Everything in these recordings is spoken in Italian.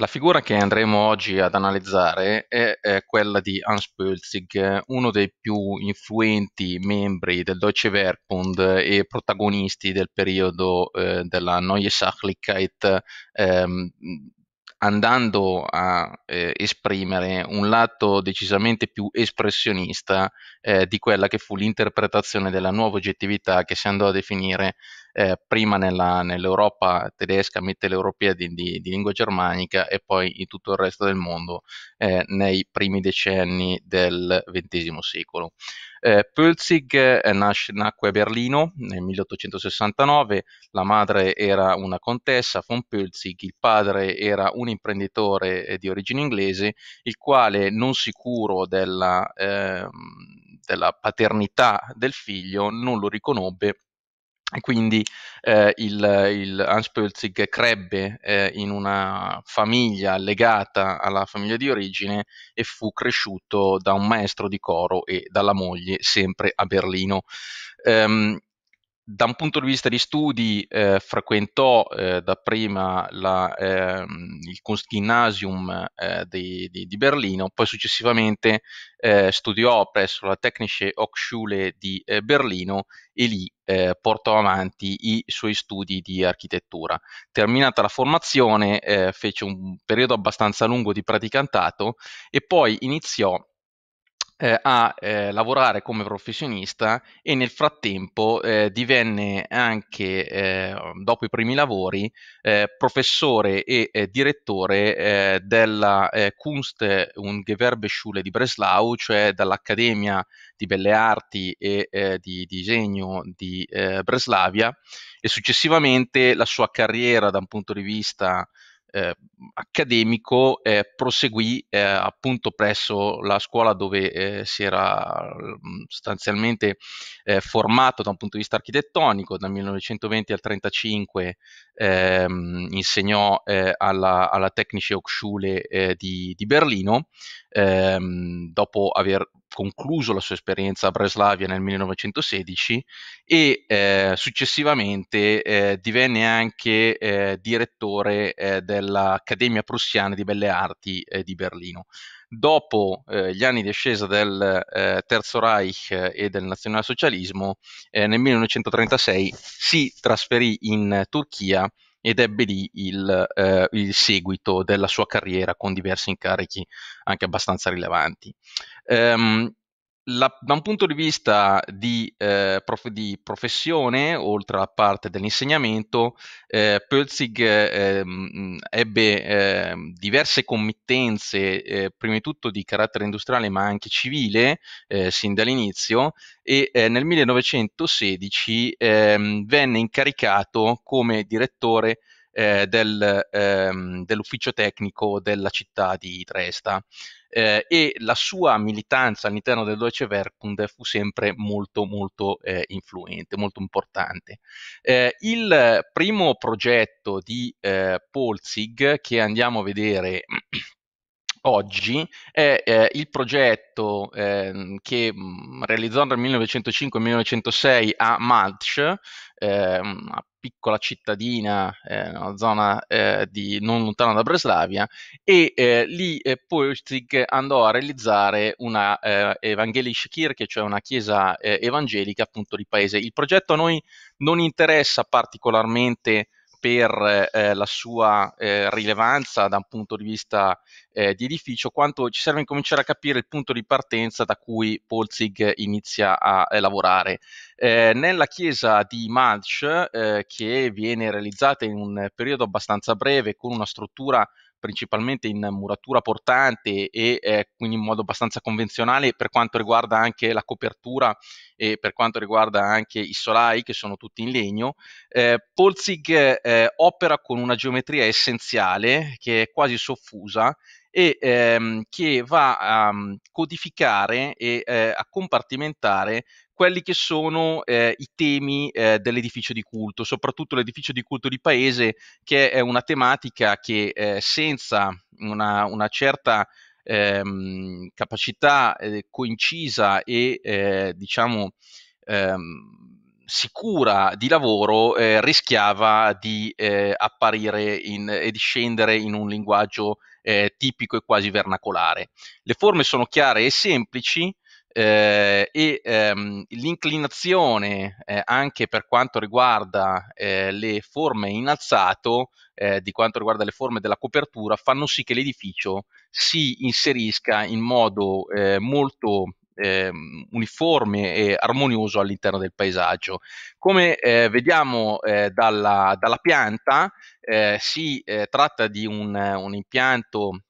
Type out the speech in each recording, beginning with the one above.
La figura che andremo oggi ad analizzare è, è quella di Hans Pölzig, uno dei più influenti membri del Deutsche Werkbund e protagonisti del periodo eh, della Neue Sachlichkeit, ehm, andando a eh, esprimere un lato decisamente più espressionista eh, di quella che fu l'interpretazione della nuova oggettività che si andò a definire eh, prima nella, nell'Europa tedesca, mitteleuropea di, di, di, lingua germanica e poi in tutto il resto del mondo eh, nei primi decenni del XX secolo. Eh, Pölzig eh, nasce, nacque a Berlino nel 1869, la madre era una contessa von Pölzig, il padre era un imprenditore eh, di origine inglese, il quale non sicuro della, ehm, della paternità del figlio non lo riconobbe e quindi eh, il, il Hans Pölzig crebbe eh, in una famiglia legata alla famiglia di origine e fu cresciuto da un maestro di coro e dalla moglie sempre a Berlino. Um, da un punto di vista di studi eh, frequentò eh, dapprima ehm, eh, il Kunstgymnasium di, di, di, Berlino, poi successivamente eh, studiò presso la Technische Hochschule di eh, Berlino e lì eh, portò avanti i suoi studi di architettura. Terminata la formazione fece un periodo abbastanza lungo di praticantato e poi iniziò eh, a eh, lavorare come professionista e nel frattempo eh, divenne anche, eh, dopo i primi lavori, eh, professore e eh, direttore della Kunst- und Gewerbeschule di Breslau, cioè dall'Accademia di Belle Arti e di Disegno di Breslavia e successivamente la sua carriera da un punto di vista eh, accademico eh, proseguì eh, appunto presso la scuola dove eh, si era mm, sostanzialmente eh, formato da un punto di vista architettonico, dal 1920 al 1935 ehm, insegnò eh, alla, alla Technische Hochschule di, di Berlino, ehm, dopo aver concluso la sua esperienza a Breslavia nel 1916 e eh, successivamente eh, divenne anche eh, direttore eh, dell'Accademia Prussiana di Belle Arti eh, di Berlino. Dopo eh, gli anni di ascesa del Terzo Reich e del nazionalsocialismo, nel 1936 si trasferì in Turchia ed ebbe lì il, eh, il, seguito della sua carriera con diversi incarichi anche abbastanza rilevanti. Um, la, da un punto di vista di, eh, prof, di, professione, oltre alla parte dell'insegnamento, eh, Pölzig eh, ebbe eh, diverse committenze, eh, prima di tutto di carattere industriale ma anche civile, eh, sin dall'inizio, e eh, nel 1916 ehm, venne incaricato come direttore del, ehm, dell'ufficio tecnico della città di Dresda eh, e la sua militanza all'interno del Deutsche Werkbund fu sempre molto molto eh, influente, molto importante. Eh, il primo progetto di eh, Polzig che andiamo a vedere oggi è eh, il progetto eh, che mm, realizzò nel 1905-1906 a Malch, eh, piccola cittadina, eh, una zona eh, di, non lontana da Breslavia, e eh, lì eh, Poetzig andò a realizzare una eh, Evangelische Kirche, cioè una chiesa eh, evangelica appunto di paese. Il progetto a noi non interessa particolarmente per eh, la sua eh, rilevanza da un punto di vista eh, di edificio, quanto ci serve incominciare a capire il punto di partenza da cui Polzig inizia a, a eh, lavorare. Eh, nella chiesa di Malch, eh, che viene realizzata in un periodo abbastanza breve con una struttura principalmente in muratura portante e eh, quindi in modo abbastanza convenzionale per quanto riguarda anche la copertura e per quanto riguarda anche i solai che sono tutti in legno. Eh, Polzig eh, opera con una geometria essenziale che è quasi soffusa e ehm, che va a um, codificare e eh, a compartimentare quelli che sono eh, i temi eh, dell'edificio di culto, soprattutto l'edificio di culto di paese, che è una tematica che eh, senza una, una certa ehm, capacità eh, coincisa e eh, diciamo ehm, sicura di lavoro eh, rischiava di apparire in, e di scendere in un linguaggio eh, tipico e quasi vernacolare. Le forme sono chiare e semplici, eh, e ehm, l'inclinazione eh, anche per quanto riguarda eh, le forme in alzato, eh, di quanto riguarda le forme della copertura, fanno sì che l'edificio si inserisca in modo eh, molto eh, uniforme e armonioso all'interno del paesaggio. Come eh, vediamo eh, dalla, dalla, pianta, eh, si eh, tratta di un, un impianto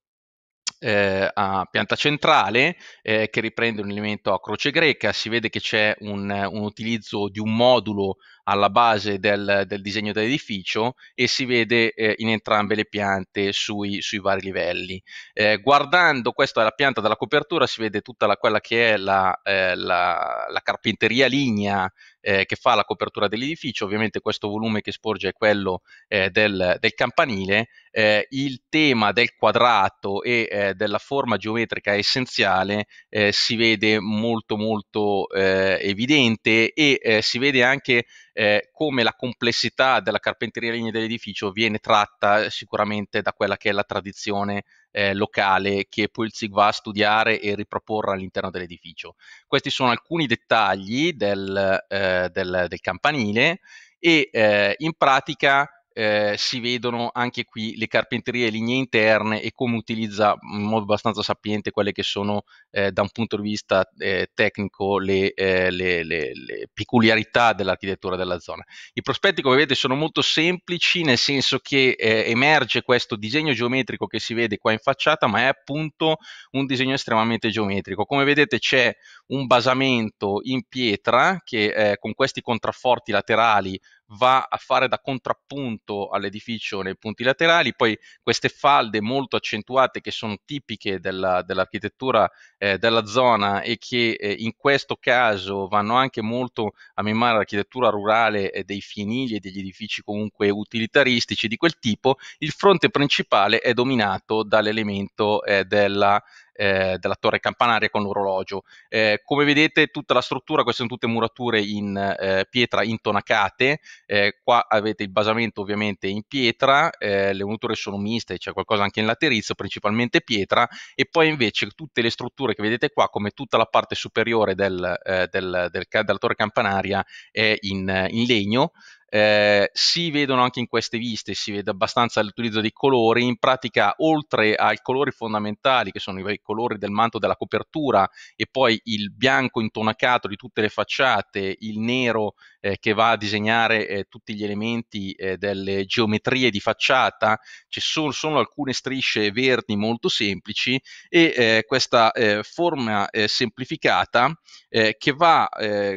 eh, a pianta centrale eh, che riprende un elemento a croce greca, si vede che c'è un, un utilizzo di un modulo alla base del, del disegno dell'edificio e si vede eh, in entrambe le piante sui, sui vari livelli. Eh, guardando questa è la pianta della copertura si vede tutta la, quella che è la, eh, la, la carpenteria lignea eh, che fa la copertura dell'edificio, ovviamente questo volume che sporge è quello eh, del, del, campanile, eh, il tema del quadrato e eh, della forma geometrica essenziale eh, si vede molto molto eh, evidente e si vede anche eh, come la complessità della carpenteria linea dell'edificio viene tratta eh, sicuramente da quella che è la tradizione eh, locale che poi il SIG va a studiare e riproporre all'interno dell'edificio. Questi sono alcuni dettagli del, eh, del, del campanile e eh, in pratica eh, si vedono anche qui le carpenterie e lignee interne e come utilizza in modo abbastanza sapiente quelle che sono eh, da un punto di vista eh, tecnico le, eh, le, le, le, peculiarità dell'architettura della zona. I prospetti come vedete sono molto semplici nel senso che eh, emerge questo disegno geometrico che si vede qua in facciata ma è appunto un disegno estremamente geometrico. Come vedete c'è un basamento in pietra che eh, con questi contrafforti laterali va a fare da contrappunto all'edificio nei punti laterali, poi queste falde molto accentuate che sono tipiche della, dell'architettura eh, della zona e che eh, in questo caso vanno anche molto a mimare l'architettura rurale eh, dei fienili e degli edifici comunque utilitaristici di quel tipo, il fronte principale è dominato dall'elemento eh, della eh, della torre campanaria con l'orologio. Eh, come vedete tutta la struttura, queste sono tutte murature in eh, pietra intonacate, eh, qua avete il basamento ovviamente in pietra, eh, le murature sono miste, c'è cioè qualcosa anche in laterizio, principalmente pietra, e poi invece tutte le strutture che vedete qua, come tutta la parte superiore del, eh, del, del, della torre campanaria, è in, in legno eh, si vedono anche in queste viste, si vede abbastanza l'utilizzo dei colori, in pratica oltre ai colori fondamentali che sono i colori del manto della copertura e poi il bianco intonacato di tutte le facciate, il nero eh, che va a disegnare eh, tutti gli elementi eh, delle geometrie di facciata, ci sono, sono, alcune strisce verdi molto semplici e eh, questa eh, forma semplificata che va,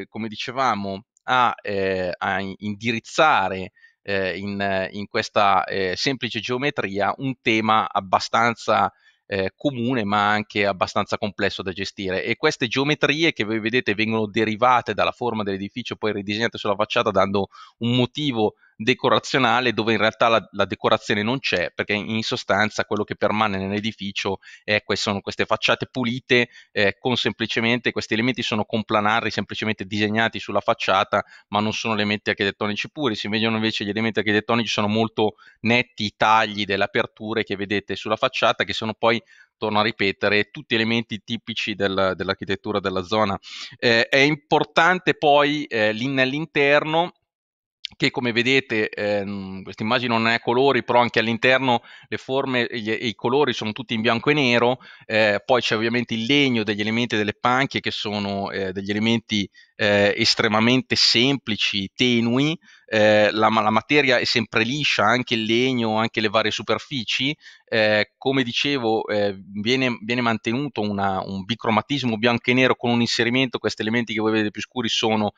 come dicevamo, a, eh, a indirizzare eh, in, in, questa eh, semplice geometria un tema abbastanza eh, comune ma anche abbastanza complesso da gestire e queste geometrie che voi vedete vengono derivate dalla forma dell'edificio poi ridisegnate sulla facciata dando un motivo decorazionale dove in realtà la, la, decorazione non c'è, perché in sostanza quello che permane nell'edificio è, sono queste facciate pulite eh, con semplicemente questi elementi sono complanari semplicemente disegnati sulla facciata, ma non sono elementi architettonici puri, si vedono invece gli elementi architettonici sono molto netti i tagli delle aperture che vedete sulla facciata che sono poi torno a ripetere, tutti elementi tipici del, dell'architettura della zona. Eh, è importante poi eh, all'interno che come vedete ehm, questa immagine non è colori però anche all'interno le forme e, i colori sono tutti in bianco e nero eh, poi c'è ovviamente il legno degli elementi delle panche che sono eh, degli elementi eh, estremamente semplici, tenui eh, la, la, materia è sempre liscia, anche il legno, anche le varie superfici eh, come dicevo eh, viene, viene, mantenuto una, un bicromatismo bianco e nero con un inserimento questi elementi che voi vedete più scuri sono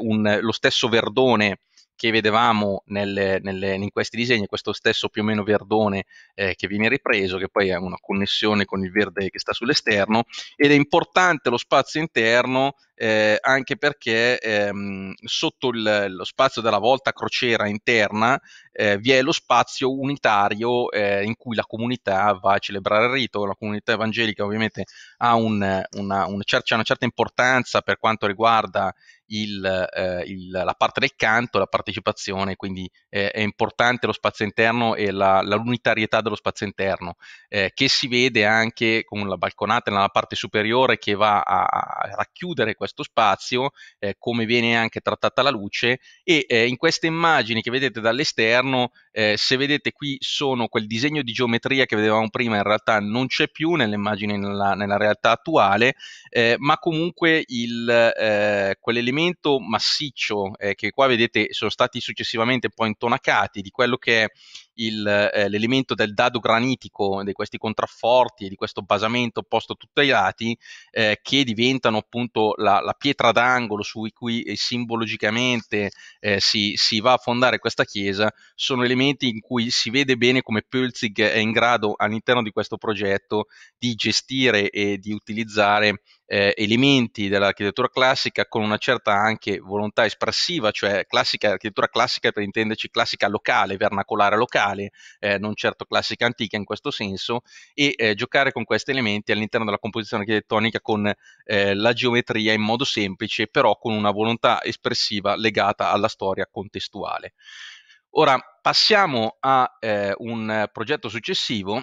un, lo stesso verdone che vedevamo nelle, nelle, in questi disegni, questo stesso più o meno verdone eh, che viene ripreso, che poi ha una connessione con il verde che sta sull'esterno, ed è importante lo spazio interno eh, anche perché ehm, sotto il, lo spazio della volta crociera interna eh, vi è lo spazio unitario eh, in cui la comunità va a celebrare il rito, la comunità evangelica ovviamente ha un, una, un, una certa importanza per quanto riguarda il, eh, il, la parte del canto, la partecipazione, quindi eh, è importante lo spazio interno e la, la l'unitarietà dello spazio interno, eh, che si vede anche con la balconata nella parte superiore che va a, a racchiudere questo spazio, eh, come viene anche trattata la luce, e eh, in queste immagini che vedete dall'esterno eh, se vedete qui sono quel disegno di geometria che vedevamo prima, in realtà non c'è più nelle immagini nella, nella realtà attuale, eh, ma comunque il, eh, quell'elemento massiccio eh, che qua vedete sono stati successivamente poi intonacati di quello che è il, eh, l'elemento del dado granitico, di questi contrafforti, e di questo basamento posto a tutti i lati, eh, che diventano appunto la, la, pietra d'angolo su cui eh, simbologicamente eh, si, si, va a fondare questa chiesa, sono elementi in cui si vede bene come Pölzig è in grado all'interno di questo progetto di gestire e di utilizzare eh, elementi dell'architettura classica con una certa anche volontà espressiva, cioè classica, architettura classica per intenderci classica locale, vernacolare locale, eh, non certo classica antica in questo senso, e eh, giocare con questi elementi all'interno della composizione architettonica con eh, la geometria in modo semplice, però con una volontà espressiva legata alla storia contestuale. Ora passiamo a eh, un progetto successivo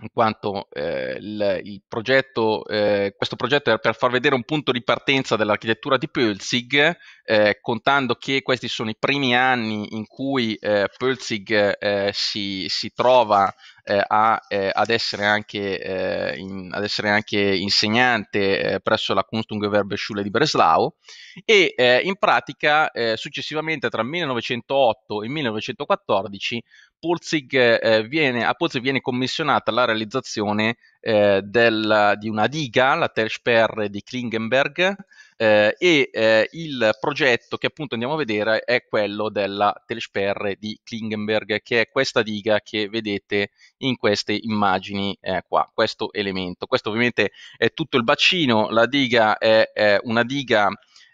in quanto eh, il, il progetto, eh, questo progetto era per far vedere un punto di partenza dell'architettura di Pölzig, eh, contando che questi sono i primi anni in cui eh, Pölzig eh, si, si, trova eh, a, eh, ad, essere anche, eh, in, ad, essere anche, insegnante presso la Kunstunggewerbeschule di Breslau e in pratica successivamente tra 1908 e 1914 Pulzig, eh, viene, a Pulzig viene commissionata la realizzazione eh, del, di una diga, la Tersperre di Klingenberg, eh, e eh, il progetto che appunto andiamo a vedere è quello della Telesperre di Klingenberg, che è questa diga che vedete in queste immagini eh, qua, questo elemento. Questo ovviamente è tutto il bacino, la diga è, è una diga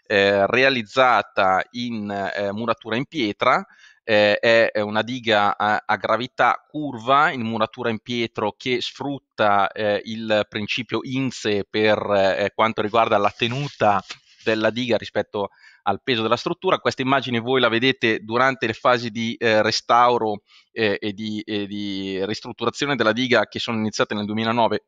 eh, realizzata in eh, muratura in pietra, eh, è una diga a, a, gravità curva in muratura in pietro che sfrutta eh, il principio INSE per eh, quanto riguarda la tenuta della diga rispetto al peso della struttura. Questa immagine voi la vedete durante le fasi di eh, restauro eh, e, di, e, di, ristrutturazione della diga che sono iniziate nel 2009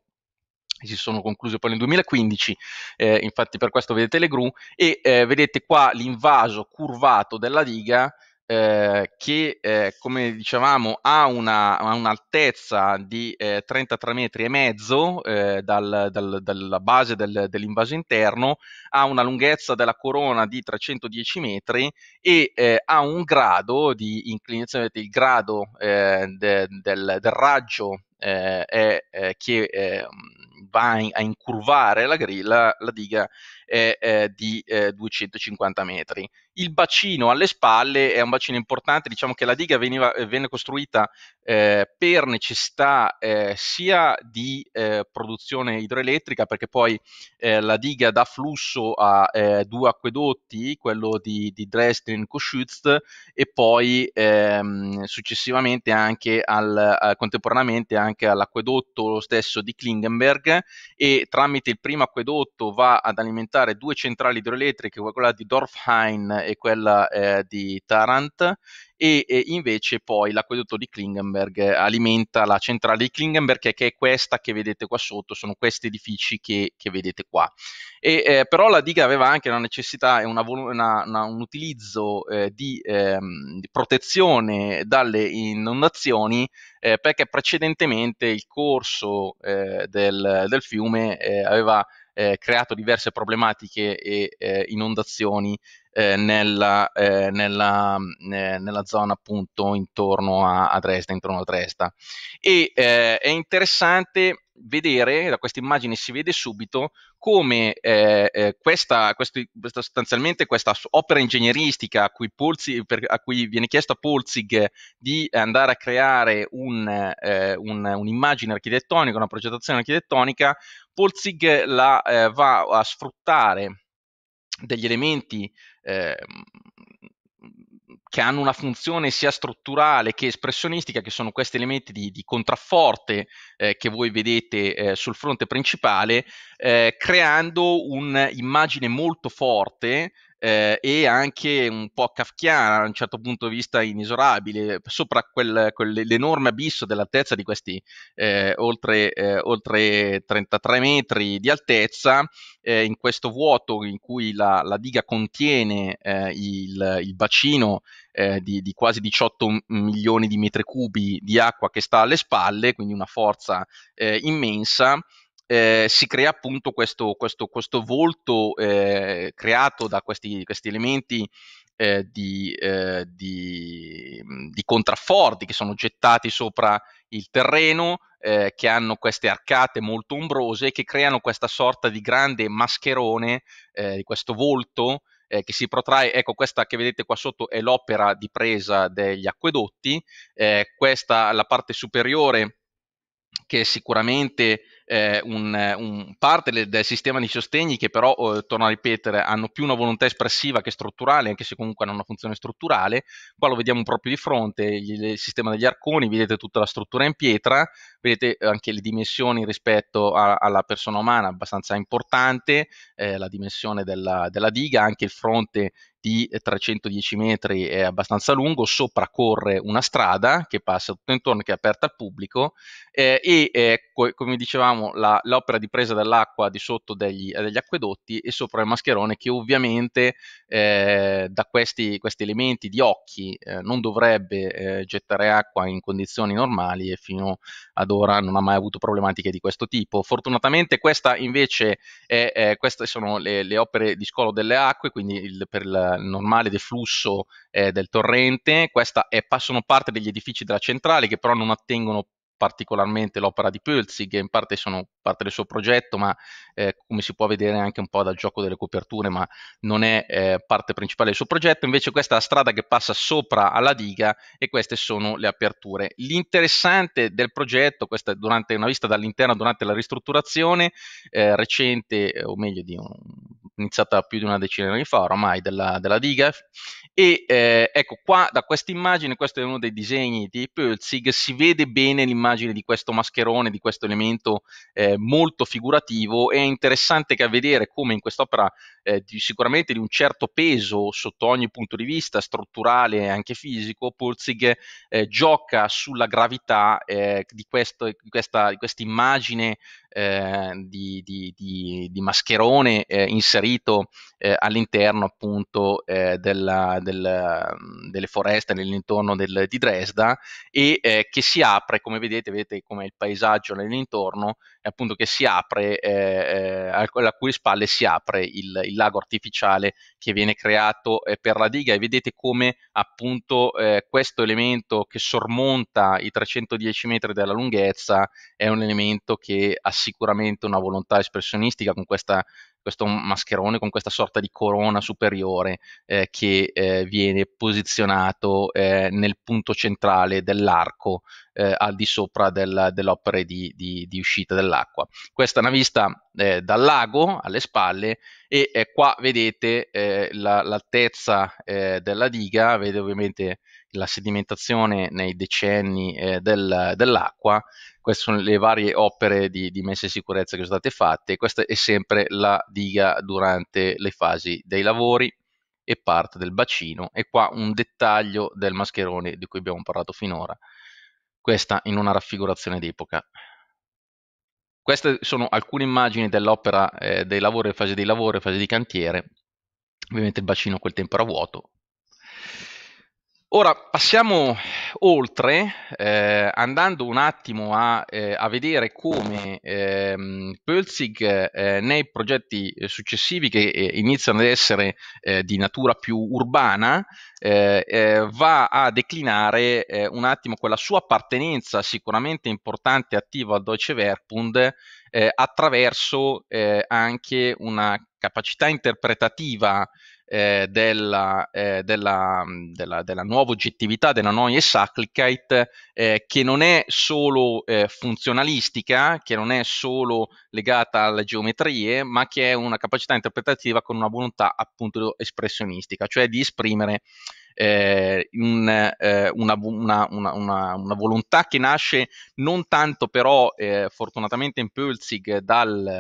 e si sono concluse poi nel 2015, eh, infatti per questo vedete le gru e eh, vedete qua l'invaso curvato della diga eh, che eh, come dicevamo ha, una, ha un'altezza di eh, 33 metri e mezzo eh, dal, dal, dalla base del, dell'invaso interno, ha una lunghezza della corona di 310 metri e eh, ha un grado di inclinazione, il grado de, del, del, raggio è, che va in, a incurvare la grilla, la diga è, è di eh, 250 metri. Il bacino alle spalle è un bacino importante, diciamo che la diga veniva, eh, venne costruita eh, per necessità eh, sia di eh, produzione idroelettrica, perché poi eh, la diga dà flusso a due acquedotti, quello di, di Dresden Koschütz e poi ehm, successivamente anche al, contemporaneamente anche all'acquedotto stesso di Klingenberg e tramite il primo acquedotto va ad alimentare due centrali idroelettriche, quella di Dorfheim e quella eh, di Tarant e, e invece poi l'acquedotto di Klingenberg eh, alimenta la centrale di Klingenberg che è questa che vedete qua sotto, sono questi edifici che, che vedete qua. E, eh, però la diga aveva anche una necessità e una, una, una, un utilizzo eh, di, ehm, di, protezione dalle inondazioni eh, perché precedentemente il corso eh, del, del, fiume eh, aveva creato diverse problematiche e inondazioni eh, nella, eh, nella, mm, eh, nella, zona appunto intorno a, a Dresda, intorno a Dresda. E eh, è interessante vedere, da questa immagine si vede subito come eh, eh questa, questo, sostanzialmente questa opera ingegneristica a cui, Polzi, per, a cui, viene chiesto a Polzig di andare a creare un, eh, un, un'immagine architettonica, una progettazione architettonica, Polzig la eh, va a sfruttare degli elementi eh, che hanno una funzione sia strutturale che espressionistica, che sono questi elementi di, di contrafforte eh, che voi vedete eh, sul fronte principale, eh, creando un'immagine molto forte eh, e anche un po' kafkiana a un certo punto di vista inesorabile, sopra quel, quell'enorme abisso dell'altezza di questi eh, oltre, eh, oltre, 33 metri di altezza, eh, in questo vuoto in cui la, la diga contiene eh, il, il, bacino eh, di, di, quasi 18 milioni di metri cubi di acqua che sta alle spalle, quindi una forza immensa eh, si crea appunto questo, questo, questo volto eh, creato da questi, questi elementi eh, di, eh, di, mm, di, contrafforti che sono gettati sopra il terreno, eh, che hanno queste arcate molto ombrose che creano questa sorta di grande mascherone, eh, di questo volto che si protrae, ecco questa che vedete qua sotto è l'opera di presa degli acquedotti, questa la parte superiore che sicuramente eh, un, un parte le, del sistema di sostegni che però, eh, torno a ripetere, hanno più una volontà espressiva che strutturale, anche se comunque hanno una funzione strutturale. Qua lo vediamo proprio di fronte, il, il sistema degli arconi, vedete tutta la struttura in pietra, vedete eh, anche le dimensioni rispetto a, alla persona umana, abbastanza importante, eh, la dimensione della, della diga, anche il fronte di 310 metri è abbastanza lungo, sopra corre una strada che passa tutto intorno, che è aperta al pubblico eh, e eh, co- come dicevamo la, l'opera di presa dell'acqua di sotto degli, eh, degli acquedotti e sopra il mascherone che ovviamente eh, da questi, questi, elementi di occhi eh, non dovrebbe eh, gettare acqua in condizioni normali e fino ad ora non ha mai avuto problematiche di questo tipo. Fortunatamente questa invece è, queste sono le, le opere di scolo delle acque, quindi il, per il normale deflusso eh, del torrente, questa è, sono parte degli edifici della centrale che però non attengono particolarmente l'opera di Pölzi, che in parte sono parte del suo progetto, ma eh, come si può vedere anche un po' dal gioco delle coperture, ma non è eh, parte principale del suo progetto. Invece questa è la strada che passa sopra alla diga e queste sono le aperture. L'interessante del progetto, questa è durante, una vista dall'interno durante la ristrutturazione eh, recente, eh, o meglio di un iniziata più di una decina di anni fa oramai, della, della Digaf. E eh, ecco qua, da questa immagine, questo è uno dei disegni di Pölzig, si vede bene l'immagine di questo mascherone, di questo elemento eh, molto figurativo. È interessante che a vedere come in quest'opera, eh, di, sicuramente di un certo peso sotto ogni punto di vista, strutturale e anche fisico, Pölzig eh, gioca sulla gravità eh, di, questo, di, questa, di questa immagine Ehm, di, di, di, di, mascherone eh, inserito eh, all'interno appunto eh, della, della, mm, delle foreste nell'intorno del, di Dresda e che si apre, come vedete, vedete come il paesaggio nell'intorno, appunto che si apre, a cui spalle si apre il, il lago artificiale che viene creato per la diga e vedete come appunto eh, questo elemento che sormonta i 310 metri della lunghezza è un elemento che ha sicuramente una volontà espressionistica con questa questo mascherone con questa sorta di corona superiore eh, che eh, viene posizionato eh, nel punto centrale dell'arco eh, al di sopra del, dell'opera di, di, di, uscita dell'acqua. Questa è una vista eh, dal lago alle spalle e eh, qua vedete la, l'altezza della diga, vedete ovviamente la sedimentazione nei decenni eh, del, dell'acqua, queste sono le varie opere di, di messa in sicurezza che sono state fatte, questa è sempre la diga durante le fasi dei lavori e parte del bacino. E qua un dettaglio del mascherone di cui abbiamo parlato finora. Questa in una raffigurazione d'epoca. Queste sono alcune immagini dell'opera eh, dei lavori, fase di lavoro e fase di cantiere. Ovviamente il bacino a quel tempo era vuoto, Ora passiamo oltre, eh, andando un attimo a, eh, a vedere come ehm, Pölzig eh, nei progetti eh, successivi che eh, iniziano ad essere eh, di natura più urbana va a declinare un attimo quella sua appartenenza sicuramente importante e attiva al Deutsche Werkbund attraverso anche una capacità interpretativa eh, della, eh, della, mm, della, della, nuova oggettività della Neue Sachlichkeit eh, che non è solo eh, funzionalistica, che non è solo legata alle geometrie, ma che è una capacità interpretativa con una volontà appunto espressionistica, cioè di esprimere eh, un, eh, una, una, una, una, volontà che nasce non tanto però eh, fortunatamente in Pulzig dal,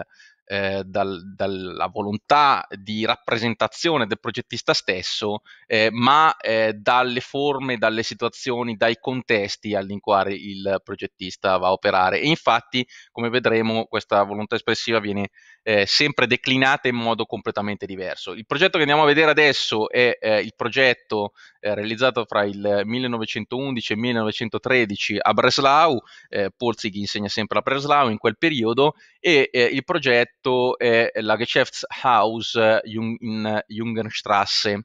eh, dal, dalla volontà di rappresentazione del progettista stesso, eh, ma eh, dalle forme, dalle situazioni, dai contesti in cui il progettista va a operare. E infatti, come vedremo, questa volontà espressiva viene eh, sempre declinate in modo completamente diverso. Il progetto che andiamo a vedere adesso è eh, il progetto eh, realizzato fra il 1911 e il 1913 a Breslau, eh, Polzig insegna sempre a Breslau in quel periodo e eh, il progetto è la Geschäftshaus in Jungenstrasse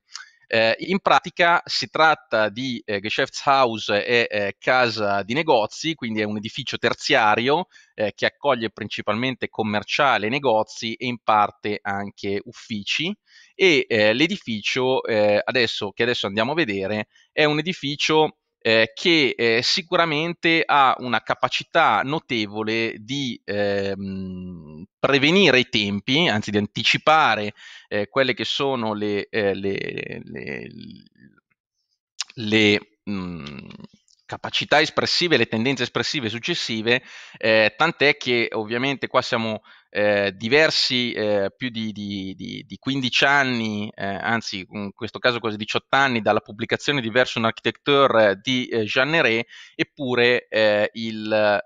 eh, in pratica si tratta di eh, Geschäftshaus e eh, casa di negozi, quindi è un edificio terziario eh, che accoglie principalmente commerciale, negozi e in parte anche uffici e eh, l'edificio eh, adesso, che adesso andiamo a vedere è un edificio eh, che eh, sicuramente ha una capacità notevole di ehm, prevenire i tempi, anzi di anticipare eh, quelle che sono le, eh, le, le, le mh, mm, capacità espressive, le tendenze espressive successive, eh, tant'è che ovviamente qua siamo eh, diversi eh, più di, di, di, di, 15 anni, eh, anzi in questo caso quasi 18 anni, dalla pubblicazione di Version Architecture eh, di eh, Jean Neret, eppure eh, il,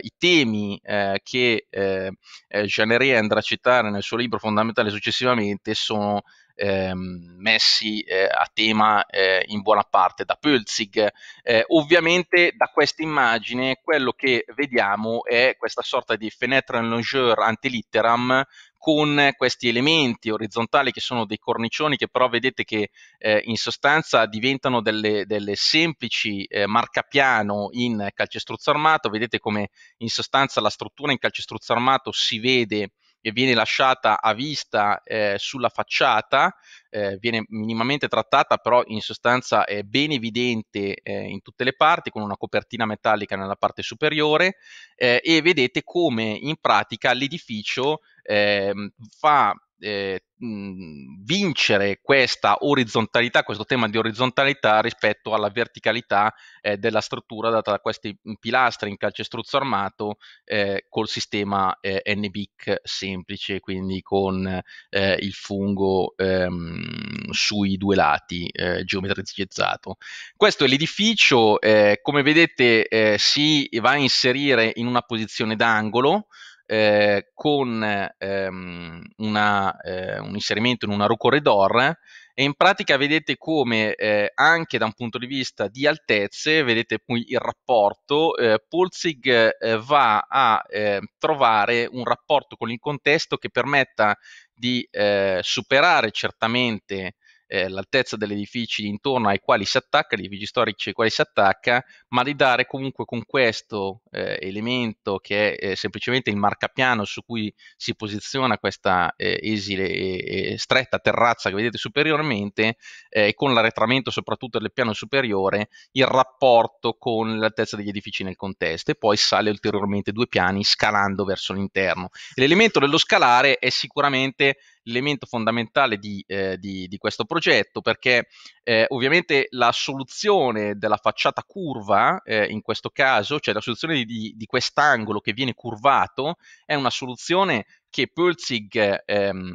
i temi che Jean Neret andrà a citare nel suo libro fondamentale successivamente sono ehm, messi eh, a tema eh, in buona parte da Pölzig. Eh, ovviamente da questa immagine quello che vediamo è questa sorta di fenêtre en longeur antelitteram con questi elementi orizzontali che sono dei cornicioni che però vedete che eh, in sostanza diventano delle, delle semplici eh, marcapiano in calcestruzzo armato, vedete come in sostanza la struttura in calcestruzzo armato si vede viene lasciata a vista eh, sulla facciata, eh, viene minimamente trattata, però in sostanza è ben evidente eh, in tutte le parti, con una copertina metallica nella parte superiore, eh, e vedete come in pratica l'edificio ehm, fa eh, vincere questa orizzontalità, questo tema di orizzontalità rispetto alla verticalità eh, della struttura data da questi pilastri in calcestruzzo armato eh, col sistema eh, NBIC semplice, quindi con eh, il fungo ehm, sui due lati eh, geometrizzato. Questo è l'edificio, eh, come vedete si va a inserire in una posizione d'angolo, eh, con ehm, una, eh, un inserimento in una RU corridor e in pratica vedete come eh, anche da un punto di vista di altezze, vedete qui il rapporto, eh, Pulzig eh, va a eh, trovare un rapporto con il contesto che permetta di eh, superare certamente eh, l'altezza degli edifici intorno ai quali si attacca, gli edifici storici ai quali si attacca, ma di dare comunque con questo eh, elemento che è eh, semplicemente il marcapiano su cui si posiziona questa eh, esile e, eh, e, stretta terrazza che vedete superiormente e con l'arretramento soprattutto del piano superiore, il rapporto con l'altezza degli edifici nel contesto e poi sale ulteriormente due piani scalando verso l'interno. L'elemento dello scalare è sicuramente l'elemento fondamentale di, eh, di, di questo progetto perché eh, ovviamente la soluzione della facciata curva eh, in questo caso, cioè la soluzione di, di quest'angolo che viene curvato, è una soluzione che Pulzig ehm,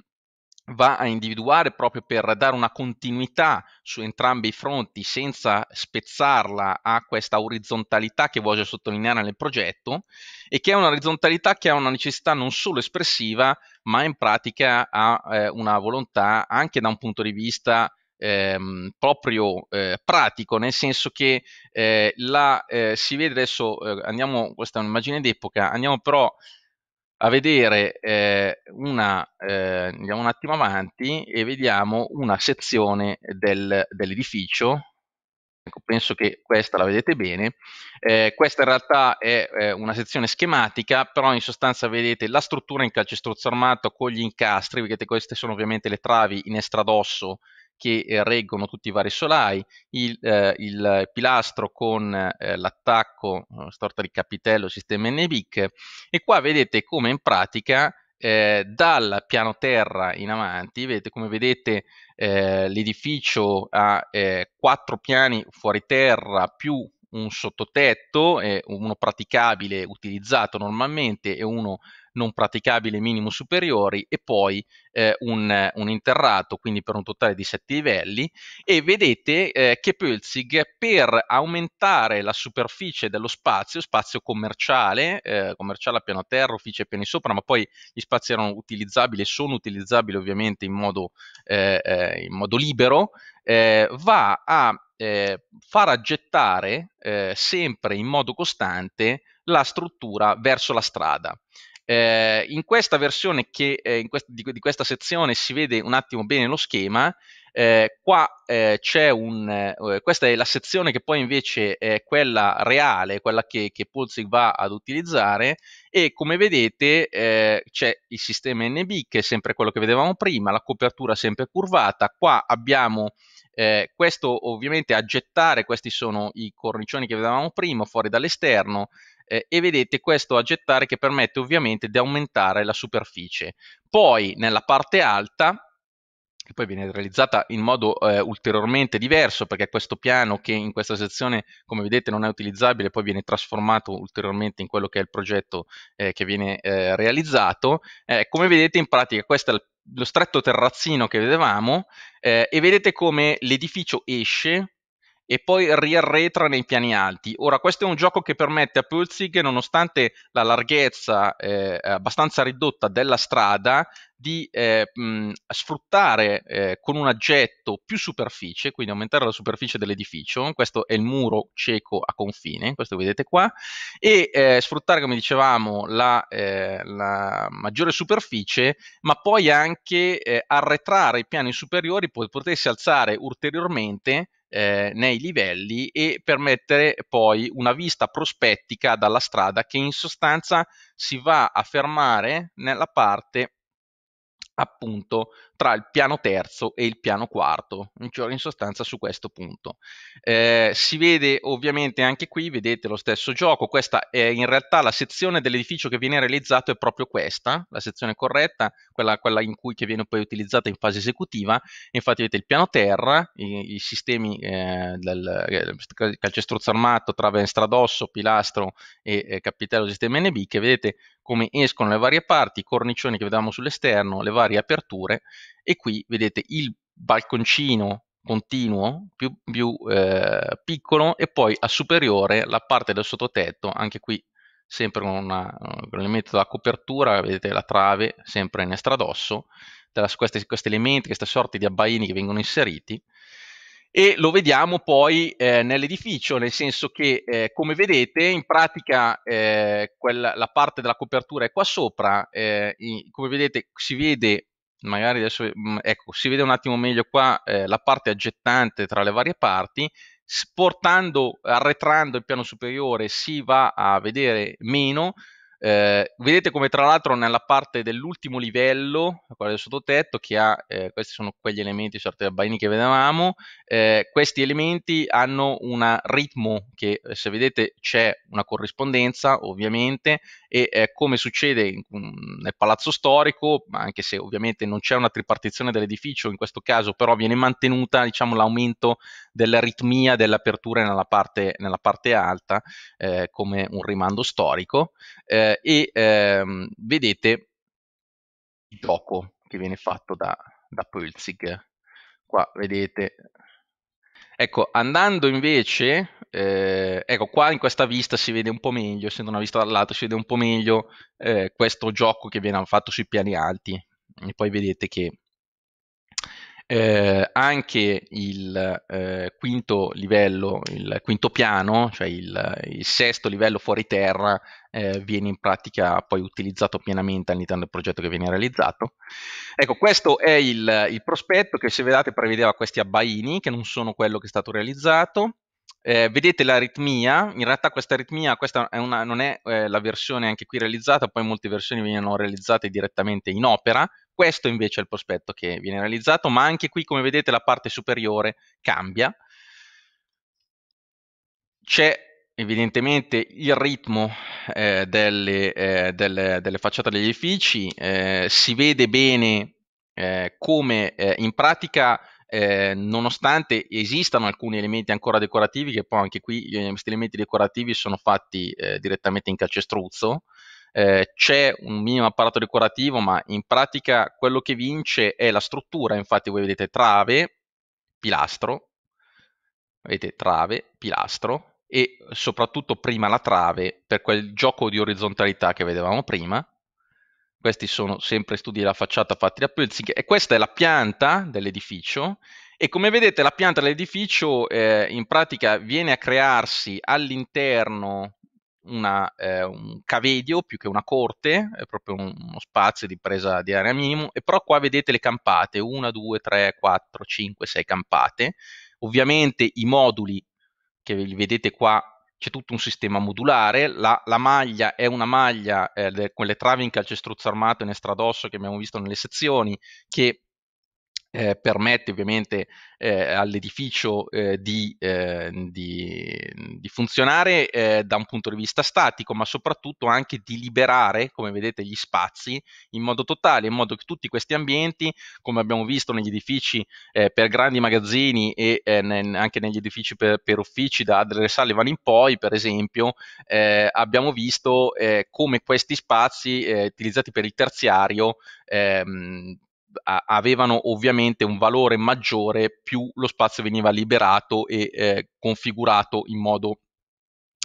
va a individuare proprio per dare una continuità su entrambi i fronti senza spezzarla a questa orizzontalità che voglio sottolineare nel progetto e che è un'orizzontalità che ha una necessità non solo espressiva ma in pratica ha eh, una volontà anche da un punto di vista Ehm, proprio eh, pratico, nel senso che eh, la, eh, si vede adesso, eh, andiamo, questa è un'immagine d'epoca, andiamo però a vedere eh, una, eh, andiamo un attimo avanti e vediamo una sezione del, dell'edificio, ecco, penso che questa la vedete bene, eh, questa in realtà è una sezione schematica, però in sostanza vedete la struttura in calcestruzzo armato con gli incastri, vedete queste sono ovviamente le travi in estradosso che eh, reggono tutti i vari solai, il, eh, il pilastro con eh, l'attacco, eh, storta di capitello, sistema NBIC e qua vedete come in pratica eh, dal piano terra in avanti, vedete come vedete eh, l'edificio ha quattro piani fuori terra più un sottotetto, eh, uno praticabile utilizzato normalmente e uno non praticabili minimo superiori e poi eh, un, un, interrato, quindi per un totale di 7 livelli. E vedete eh, che Pölzig per aumentare la superficie dello spazio, spazio commerciale, eh, commerciale a piano terra, ufficio a piani sopra, ma poi gli spazi erano utilizzabili e sono utilizzabili ovviamente in modo, eh, eh, in modo libero, eh, va a eh, far aggettare eh, sempre in modo costante la struttura verso la strada. Eh, in questa versione che, eh, quest- di, di, questa sezione si vede un attimo bene lo schema, eh, qua eh, c'è un, eh, questa è la sezione che poi invece è quella reale, quella che, che Polzig va ad utilizzare e come vedete eh, c'è il sistema NB che è sempre quello che vedevamo prima, la copertura sempre curvata, qua abbiamo eh, questo ovviamente a gettare, questi sono i cornicioni che vedevamo prima, fuori dall'esterno, eh, e vedete questo aggettare che permette ovviamente di aumentare la superficie. Poi nella parte alta che poi viene realizzata in modo eh, ulteriormente diverso perché questo piano che in questa sezione come vedete non è utilizzabile poi viene trasformato ulteriormente in quello che è il progetto eh, che viene eh, realizzato eh, come vedete in pratica questo è lo stretto terrazzino che vedevamo eh, e vedete come l'edificio esce e poi riarretra nei piani alti. Ora, questo è un gioco che permette a Pulzig, nonostante la larghezza eh, abbastanza ridotta della strada, di eh, mh, sfruttare eh, con un aggetto più superficie, quindi aumentare la superficie dell'edificio, questo è il muro cieco a confine, questo vedete qua, e eh, sfruttare, come dicevamo, la, eh, la, maggiore superficie, ma poi anche eh, arretrare i piani superiori, potersi alzare ulteriormente eh, nei livelli e permettere poi una vista prospettica dalla strada che in sostanza si va a fermare nella parte appunto tra il piano terzo e il piano quarto, in sostanza su questo punto. Eh, si vede ovviamente anche qui, vedete lo stesso gioco, questa è in realtà la sezione dell'edificio che viene realizzato è proprio questa, la sezione corretta, quella, quella in cui viene poi utilizzata in fase esecutiva, infatti vedete il piano terra, i, i sistemi eh, del eh, calcestruzzo armato tra venstradosso, pilastro e eh, capitello sistema NB che vedete come escono le varie parti, i cornicioni che vediamo sull'esterno, le varie aperture e qui vedete il balconcino continuo più, più eh, piccolo e poi a superiore la parte del sottotetto, anche qui sempre con, un elemento della copertura, vedete la trave sempre in estradosso, questi, questi elementi, queste sorti di abbaini che vengono inseriti e lo vediamo poi eh, nell'edificio, nel senso che eh, come vedete in pratica eh, quella, la parte della copertura è qua sopra, eh, in, come vedete si vede magari adesso, mm, ecco, si vede un attimo meglio qua eh, la parte aggettante tra le varie parti, portando, arretrando il piano superiore si va a vedere meno, eh, vedete come tra l'altro nella parte dell'ultimo livello, quella del sottotetto, che ha, eh, questi sono quegli elementi, certi abbaini che vedevamo, eh, questi elementi hanno un ritmo che eh, se vedete c'è una corrispondenza ovviamente e eh, come succede in, mm, nel palazzo storico, anche se ovviamente non c'è una tripartizione dell'edificio in questo caso, però viene mantenuta diciamo l'aumento dell'aritmia dell'apertura nella parte, nella parte alta eh, come un rimando storico eh, e ehm, vedete il gioco che viene fatto da, da Pulsig. Qua vedete Ecco, andando invece, eh, ecco qua in questa vista si vede un po' meglio, essendo una vista dall'alto si vede un po' meglio eh, questo gioco che viene fatto sui piani alti. E poi vedete che eh, anche il eh, quinto livello, il quinto piano, cioè il, il sesto livello fuori terra, eh, viene in pratica poi utilizzato pienamente all'interno del progetto che viene realizzato. Ecco, questo è il, il prospetto che se vedete prevedeva questi abbaini, che non sono quello che è stato realizzato. Eh, vedete l'aritmia, in realtà questa aritmia questa è una, non è eh, la versione anche qui realizzata, poi molte versioni vengono realizzate direttamente in opera, questo invece è il prospetto che viene realizzato, ma anche qui come vedete la parte superiore cambia. C'è evidentemente il ritmo eh, delle, eh, delle, delle, facciate degli edifici, eh, si vede bene eh, come eh, in pratica eh, nonostante esistano alcuni elementi ancora decorativi, che poi anche qui questi elementi decorativi sono fatti direttamente in calcestruzzo, eh, c'è un minimo apparato decorativo, ma in pratica quello che vince è la struttura, infatti voi vedete trave, pilastro, vedete trave, pilastro e soprattutto prima la trave per quel gioco di orizzontalità che vedevamo prima. Questi sono sempre studi della facciata fatti da Pölzing e questa è la pianta dell'edificio e come vedete la pianta dell'edificio eh, in pratica viene a crearsi all'interno una, eh, un cavedio più che una corte, è proprio uno spazio di presa di area minimo, e però qua vedete le campate, 1, 2, 3, 4, 5, 6 campate, ovviamente i moduli che vedete qua c'è tutto un sistema modulare, la, la maglia è una maglia, eh, le, quelle travi in calcestruzzo armato e in estradosso che abbiamo visto nelle sezioni, che eh, permette ovviamente eh, all'edificio eh, di, eh, di, di, funzionare eh, da un punto di vista statico, ma soprattutto anche di liberare, come vedete, gli spazi in modo totale, in modo che tutti questi ambienti, come abbiamo visto negli edifici eh, per grandi magazzini e ne, anche negli edifici per, per uffici da Adler Sullivan in poi, per esempio, abbiamo visto come questi spazi utilizzati per il terziario ehm, a- avevano ovviamente un valore maggiore più lo spazio veniva liberato e eh, configurato in modo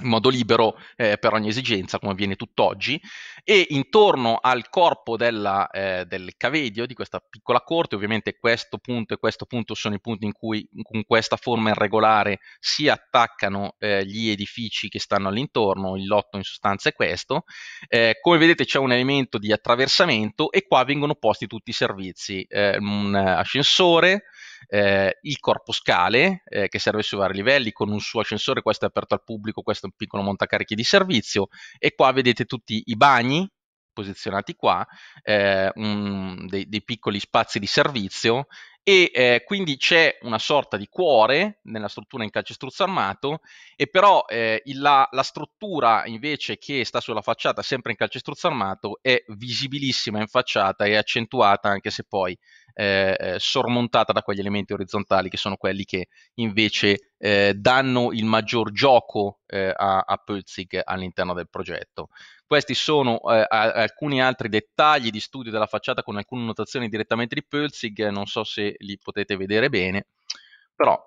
in modo libero eh, per ogni esigenza, come avviene tutt'oggi, e intorno al corpo della, eh, del cavedio di questa piccola corte, ovviamente questo punto e questo punto sono i punti in cui con questa forma irregolare si attaccano eh, gli edifici che stanno all'intorno, il lotto in sostanza è questo, eh, come vedete c'è un elemento di attraversamento e qua vengono posti tutti i servizi, eh, un ascensore, eh, il corposcale eh, che serve su vari livelli con un suo ascensore, questo è aperto al pubblico, questo è un piccolo montacarichi di servizio e qua vedete tutti i bagni posizionati qua, eh, un, dei, dei, piccoli spazi di servizio e eh, quindi c'è una sorta di cuore nella struttura in calcestruzzo armato e però eh, il, la, la, struttura invece che sta sulla facciata sempre in calcestruzzo armato è visibilissima in facciata e accentuata anche se poi eh, eh, sormontata da quegli elementi orizzontali che sono quelli che invece eh, danno il maggior gioco eh, a, a Pulzig all'interno del progetto. Questi sono eh, alcuni altri dettagli di studio della facciata con alcune notazioni direttamente di Pulzig, non so se li potete vedere bene, però in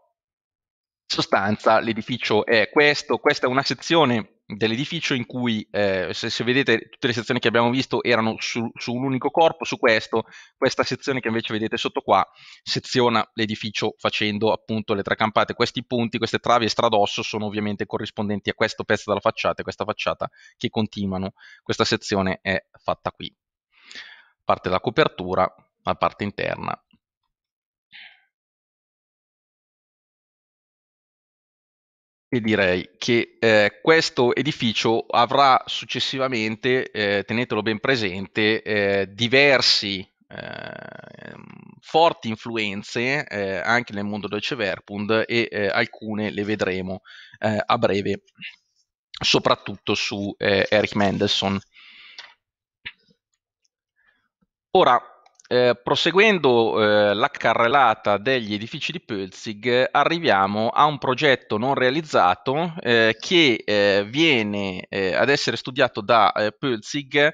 sostanza l'edificio è questo, questa è una sezione dell'edificio in cui, eh, se, se, vedete, tutte le sezioni che abbiamo visto erano su, su, un unico corpo, su questo, questa sezione che invece vedete sotto qua seziona l'edificio facendo appunto le tre campate. Questi punti, queste travi e stradosso sono ovviamente corrispondenti a questo pezzo della facciata e questa facciata che continuano. Questa sezione è fatta qui. Parte la copertura, la parte interna e direi che, ehm, questo edificio avrà successivamente, ehm, tenetelo ben presente, ehm, diversi, eh, ehm, forti influenze, ehm, anche nel mondo del Ceverpund e, ehm, alcune le vedremo, ehm, a breve, soprattutto su, ehm, Eric Mendelssohn. Ora eh, proseguendo eh, la carrellata degli edifici di Pölzig, arriviamo a un progetto non realizzato eh, che eh, viene eh, ad essere studiato da eh, Pölzig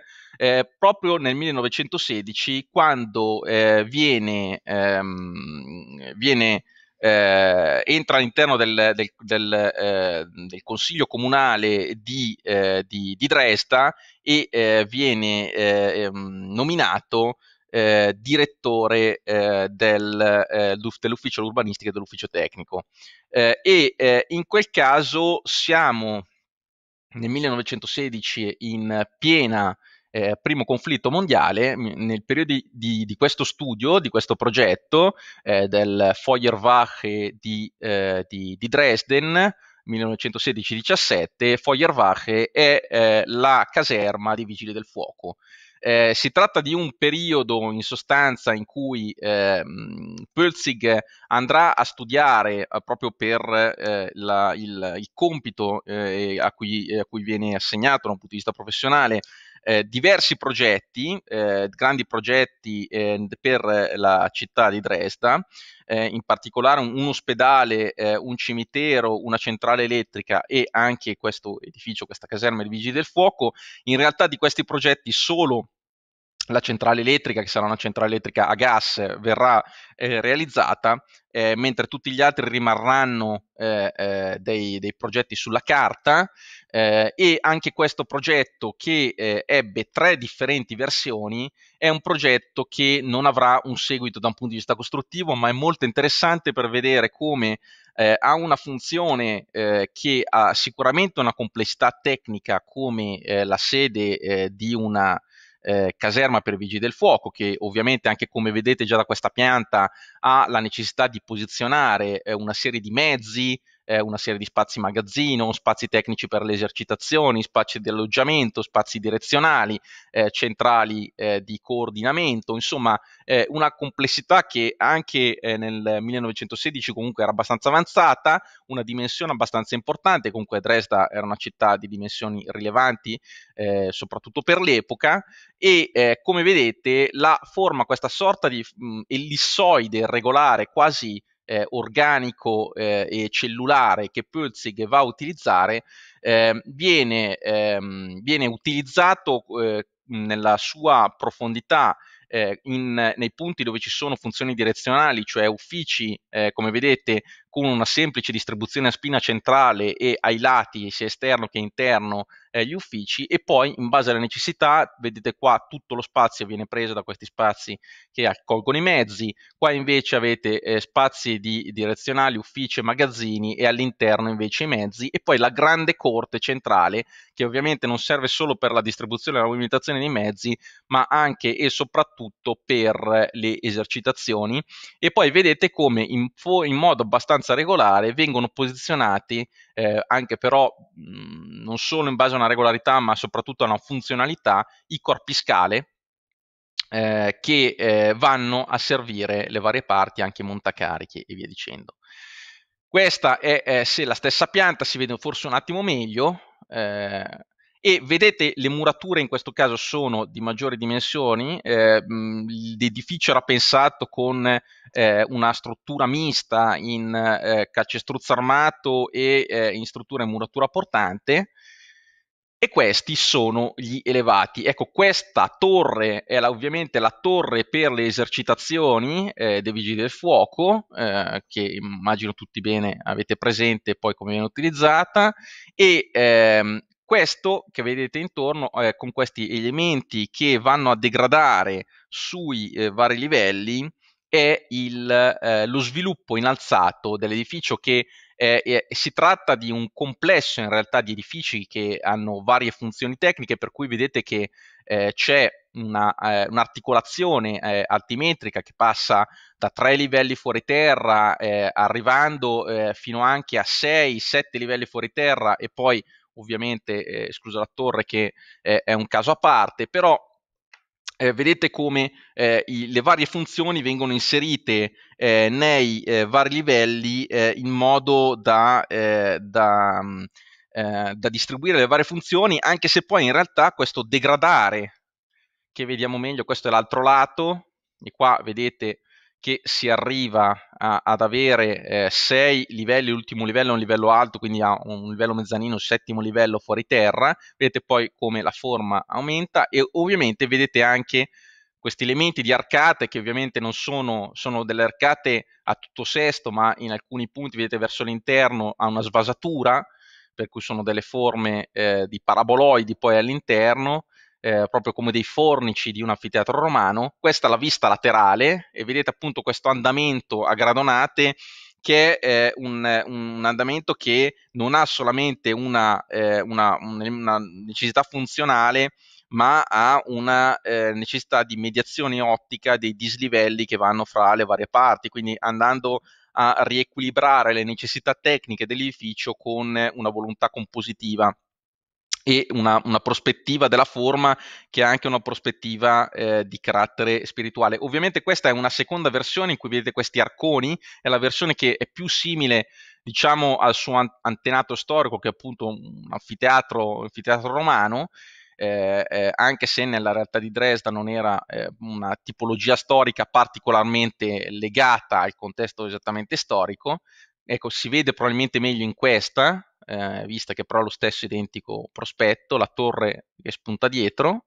proprio nel 1916, quando viene, ehm, viene entra all'interno del, del, del, del Consiglio Comunale di, di, di Dresda e viene ehm, nominato eh, direttore eh, del, eh, dell'ufficio urbanistico e dell'ufficio tecnico. Eh, e eh, in quel caso siamo nel 1916 in piena eh, primo conflitto mondiale, nel periodo di, di, questo studio, di questo progetto eh, del Feuerwache di, eh, di, Dresden, 1916-17, Feuerwache è la caserma dei vigili del fuoco eh, si tratta di un periodo in sostanza in cui eh, Pölzig andrà a studiare eh, proprio per eh, la, il, il, compito eh, a cui, a, cui, viene assegnato da un punto di vista professionale eh, diversi progetti, eh, grandi progetti eh, per la città di Dresda, eh, in particolare un, un ospedale, eh, un cimitero, una centrale elettrica e anche questo edificio, questa caserma dei vigili del fuoco. In realtà di questi progetti solo la centrale elettrica, che sarà una centrale elettrica a gas, verrà eh, realizzata, eh, mentre tutti gli altri rimarranno eh, eh dei, dei, progetti sulla carta eh, e anche questo progetto che eh, ebbe tre differenti versioni è un progetto che non avrà un seguito da un punto di vista costruttivo, ma è molto interessante per vedere come eh, ha una funzione eh, che ha sicuramente una complessità tecnica come eh, la sede di una eh, caserma per vigili del fuoco che ovviamente anche come vedete già da questa pianta ha la necessità di posizionare eh, una serie di mezzi eh, una serie di spazi magazzino, spazi tecnici per le esercitazioni, spazi di alloggiamento, spazi direzionali, eh, centrali eh, di coordinamento, insomma eh, una complessità che anche eh, nel 1916 comunque era abbastanza avanzata, una dimensione abbastanza importante, comunque Dresda era una città di dimensioni rilevanti, eh, soprattutto per l'epoca, e come vedete la forma questa sorta di mh, ellissoide irregolare quasi eh, organico eh, e cellulare che Pölzig va a utilizzare eh, viene, ehm, viene, utilizzato eh, nella sua profondità eh, in, nei punti dove ci sono funzioni direzionali, cioè uffici, eh, come vedete, con una semplice distribuzione a spina centrale e ai lati, sia esterno che interno, eh, gli uffici e poi in base alle necessità, vedete qua tutto lo spazio viene preso da questi spazi che accolgono i mezzi, qua invece avete eh, spazi di, direzionali, uffici e magazzini e all'interno invece i mezzi e poi la grande corte centrale che ovviamente non serve solo per la distribuzione e la movimentazione dei mezzi ma anche e soprattutto per le esercitazioni e poi vedete come in, fo- in modo abbastanza abbastanza regolare, vengono posizionati eh, anche però mh, non solo in base a una regolarità ma soprattutto a una funzionalità i corpi scale eh, che eh, vanno a servire le varie parti, anche i montacarichi e via dicendo. Questa è, eh, se la stessa pianta, si vede forse un attimo meglio, eh, e vedete le murature in questo caso sono di maggiori dimensioni, eh, l'edificio era pensato con eh, una struttura mista in eh, calcestruzzo armato e eh, in struttura in muratura portante e questi sono gli elevati. Ecco, questa torre è la, ovviamente la torre per le esercitazioni eh, dei vigili del fuoco, eh, che immagino tutti bene avete presente poi come viene utilizzata, e ehm, questo che vedete intorno eh, con questi elementi che vanno a degradare sui eh, vari livelli è il, eh, lo sviluppo in dell'edificio che eh, si tratta di un complesso in realtà di edifici che hanno varie funzioni tecniche per cui vedete che eh, c'è una, eh, un'articolazione eh, altimetrica che passa da tre livelli fuori terra eh, arrivando fino anche a 6-7 livelli fuori terra e poi ovviamente eh, esclusa la torre che eh, è un caso a parte, però eh, vedete come eh, i, le varie funzioni vengono inserite eh, nei eh, vari livelli in modo da, da, mm, da, distribuire le varie funzioni, anche se poi in realtà questo degradare, che vediamo meglio, questo è l'altro lato, e qua vedete che si arriva a, ad avere 6 eh, livelli, l'ultimo livello è un livello alto, quindi a un livello mezzanino, settimo livello fuori terra, vedete poi come la forma aumenta e ovviamente vedete anche questi elementi di arcate che ovviamente non sono, sono delle arcate a tutto sesto, ma in alcuni punti vedete verso l'interno ha una svasatura, per cui sono delle forme eh, di paraboloidi poi all'interno, eh, proprio come dei fornici di un anfiteatro romano. Questa è la vista laterale e vedete appunto questo andamento a gradonate che è eh, un, un, andamento che non ha solamente una, eh, una, una necessità funzionale, ma ha una eh, necessità di mediazione ottica dei dislivelli che vanno fra le varie parti, quindi andando a riequilibrare le necessità tecniche dell'edificio con una volontà compositiva e una, una, prospettiva della forma che ha anche una prospettiva eh, di carattere spirituale. Ovviamente questa è una seconda versione in cui vedete questi arconi, è la versione che è più simile diciamo al suo antenato storico che è appunto un anfiteatro, un anfiteatro romano, eh, eh, anche se nella realtà di Dresda non era eh, una tipologia storica particolarmente legata al contesto esattamente storico, ecco, si vede probabilmente meglio in questa, eh, vista che però ha lo stesso identico prospetto, la torre che spunta dietro.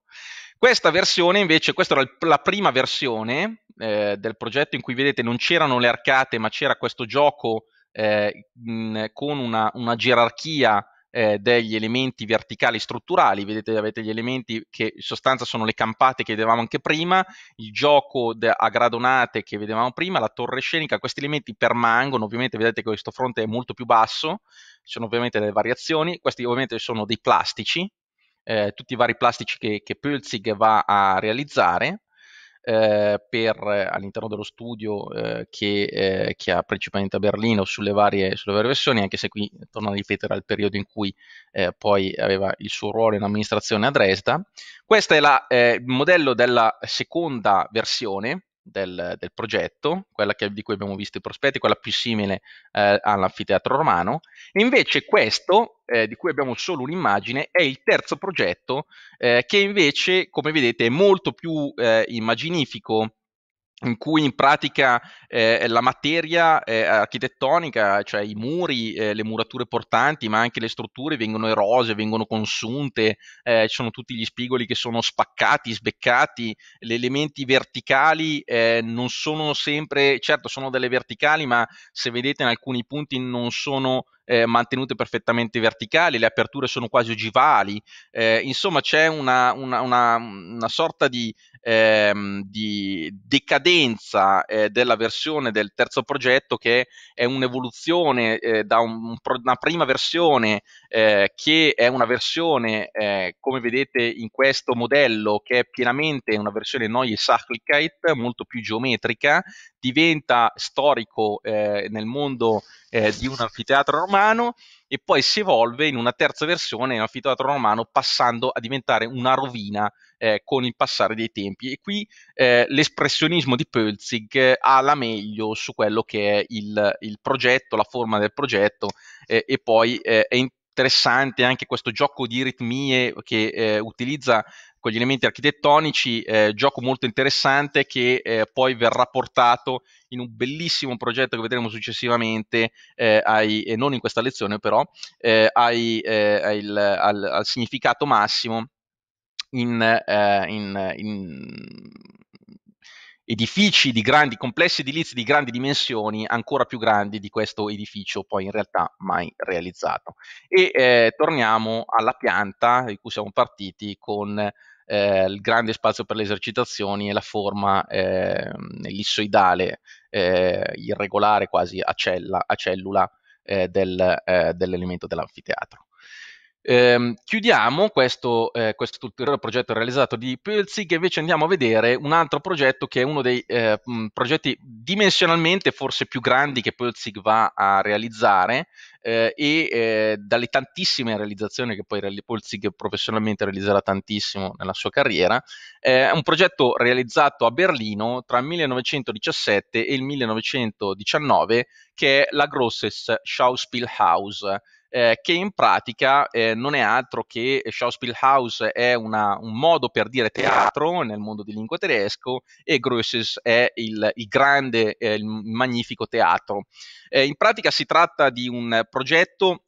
Questa versione invece, questa era la prima versione eh, del progetto in cui vedete non c'erano le arcate ma c'era questo gioco eh, mh, con una, una gerarchia eh, degli elementi verticali strutturali, vedete avete gli elementi che in sostanza sono le campate che vedevamo anche prima, il gioco de- a gradonate che vedevamo prima, la torre scenica, questi elementi permangono, ovviamente vedete che questo fronte è molto più basso, ci sono ovviamente delle variazioni, questi ovviamente sono dei plastici, eh, tutti i vari plastici che, che Pölzig va a realizzare, eh, per, eh, all'interno dello studio eh, che, eh, che, ha principalmente a Berlino sulle varie, sulle varie, versioni, anche se qui torno a ripetere al periodo in cui poi aveva il suo ruolo in amministrazione a Dresda. Questo è la, il modello della seconda versione del, del, progetto, quella che, di cui abbiamo visto i prospetti, quella più simile eh, all'anfiteatro romano. invece questo eh, di cui abbiamo solo un'immagine, è il terzo progetto eh, che invece, come vedete, è molto più eh, immaginifico in cui in pratica eh, la materia eh, architettonica, cioè i muri, eh, le murature portanti, ma anche le strutture vengono erose, vengono consunte, eh, ci sono tutti gli spigoli che sono spaccati, sbeccati, gli elementi verticali eh, non sono sempre, certo sono delle verticali, ma se vedete in alcuni punti non sono eh, mantenute perfettamente verticali, le aperture sono quasi ogivali, eh, insomma c'è una, una, una, una sorta di, ehm, di decadenza eh, della versione del terzo progetto che è un'evoluzione eh, da un, una prima versione eh, che è una versione, eh, come vedete in questo modello, che è pienamente una versione Neue Sachlichkeit, molto più geometrica, diventa storico eh, nel mondo eh, di un anfiteatro romano e poi si evolve in una terza versione un anfiteatro romano passando a diventare una rovina eh, con il passare dei tempi e qui eh, l'espressionismo di Pölzig ha la meglio su quello che è il, il progetto, la forma del progetto eh, e poi eh, è in, interessante anche questo gioco di ritmie che eh, utilizza quegli elementi architettonici, eh, gioco molto interessante che eh, poi verrà portato in un bellissimo progetto che vedremo successivamente, eh, ai, eh, non in questa lezione però, eh, ai, al, al, al significato massimo in, eh, in, in, edifici di grandi complessi edilizi di grandi dimensioni, ancora più grandi di questo edificio poi in realtà mai realizzato. E eh, torniamo alla pianta di cui siamo partiti con eh, il grande spazio per le esercitazioni e la forma ehm, eh, ellissoidale, irregolare quasi a, cella, a cellula eh, del, eh, dell'elemento dell'anfiteatro. Ehm, chiudiamo questo, eh, questo, ulteriore progetto realizzato di PLC e invece andiamo a vedere un altro progetto che è uno dei eh, mm, progetti dimensionalmente forse più grandi che PLC va a realizzare eh, e eh, dalle tantissime realizzazioni che poi PLC professionalmente realizzerà tantissimo nella sua carriera, è un progetto realizzato a Berlino tra il 1917 e il 1919 che è la Grosses Schauspielhaus eh, che in pratica eh, non è altro che Schauspielhaus è una, un modo per dire teatro nel mondo di lingua tedesco e Grösses è il, il grande, eh, il magnifico teatro. Eh, in pratica si tratta di un progetto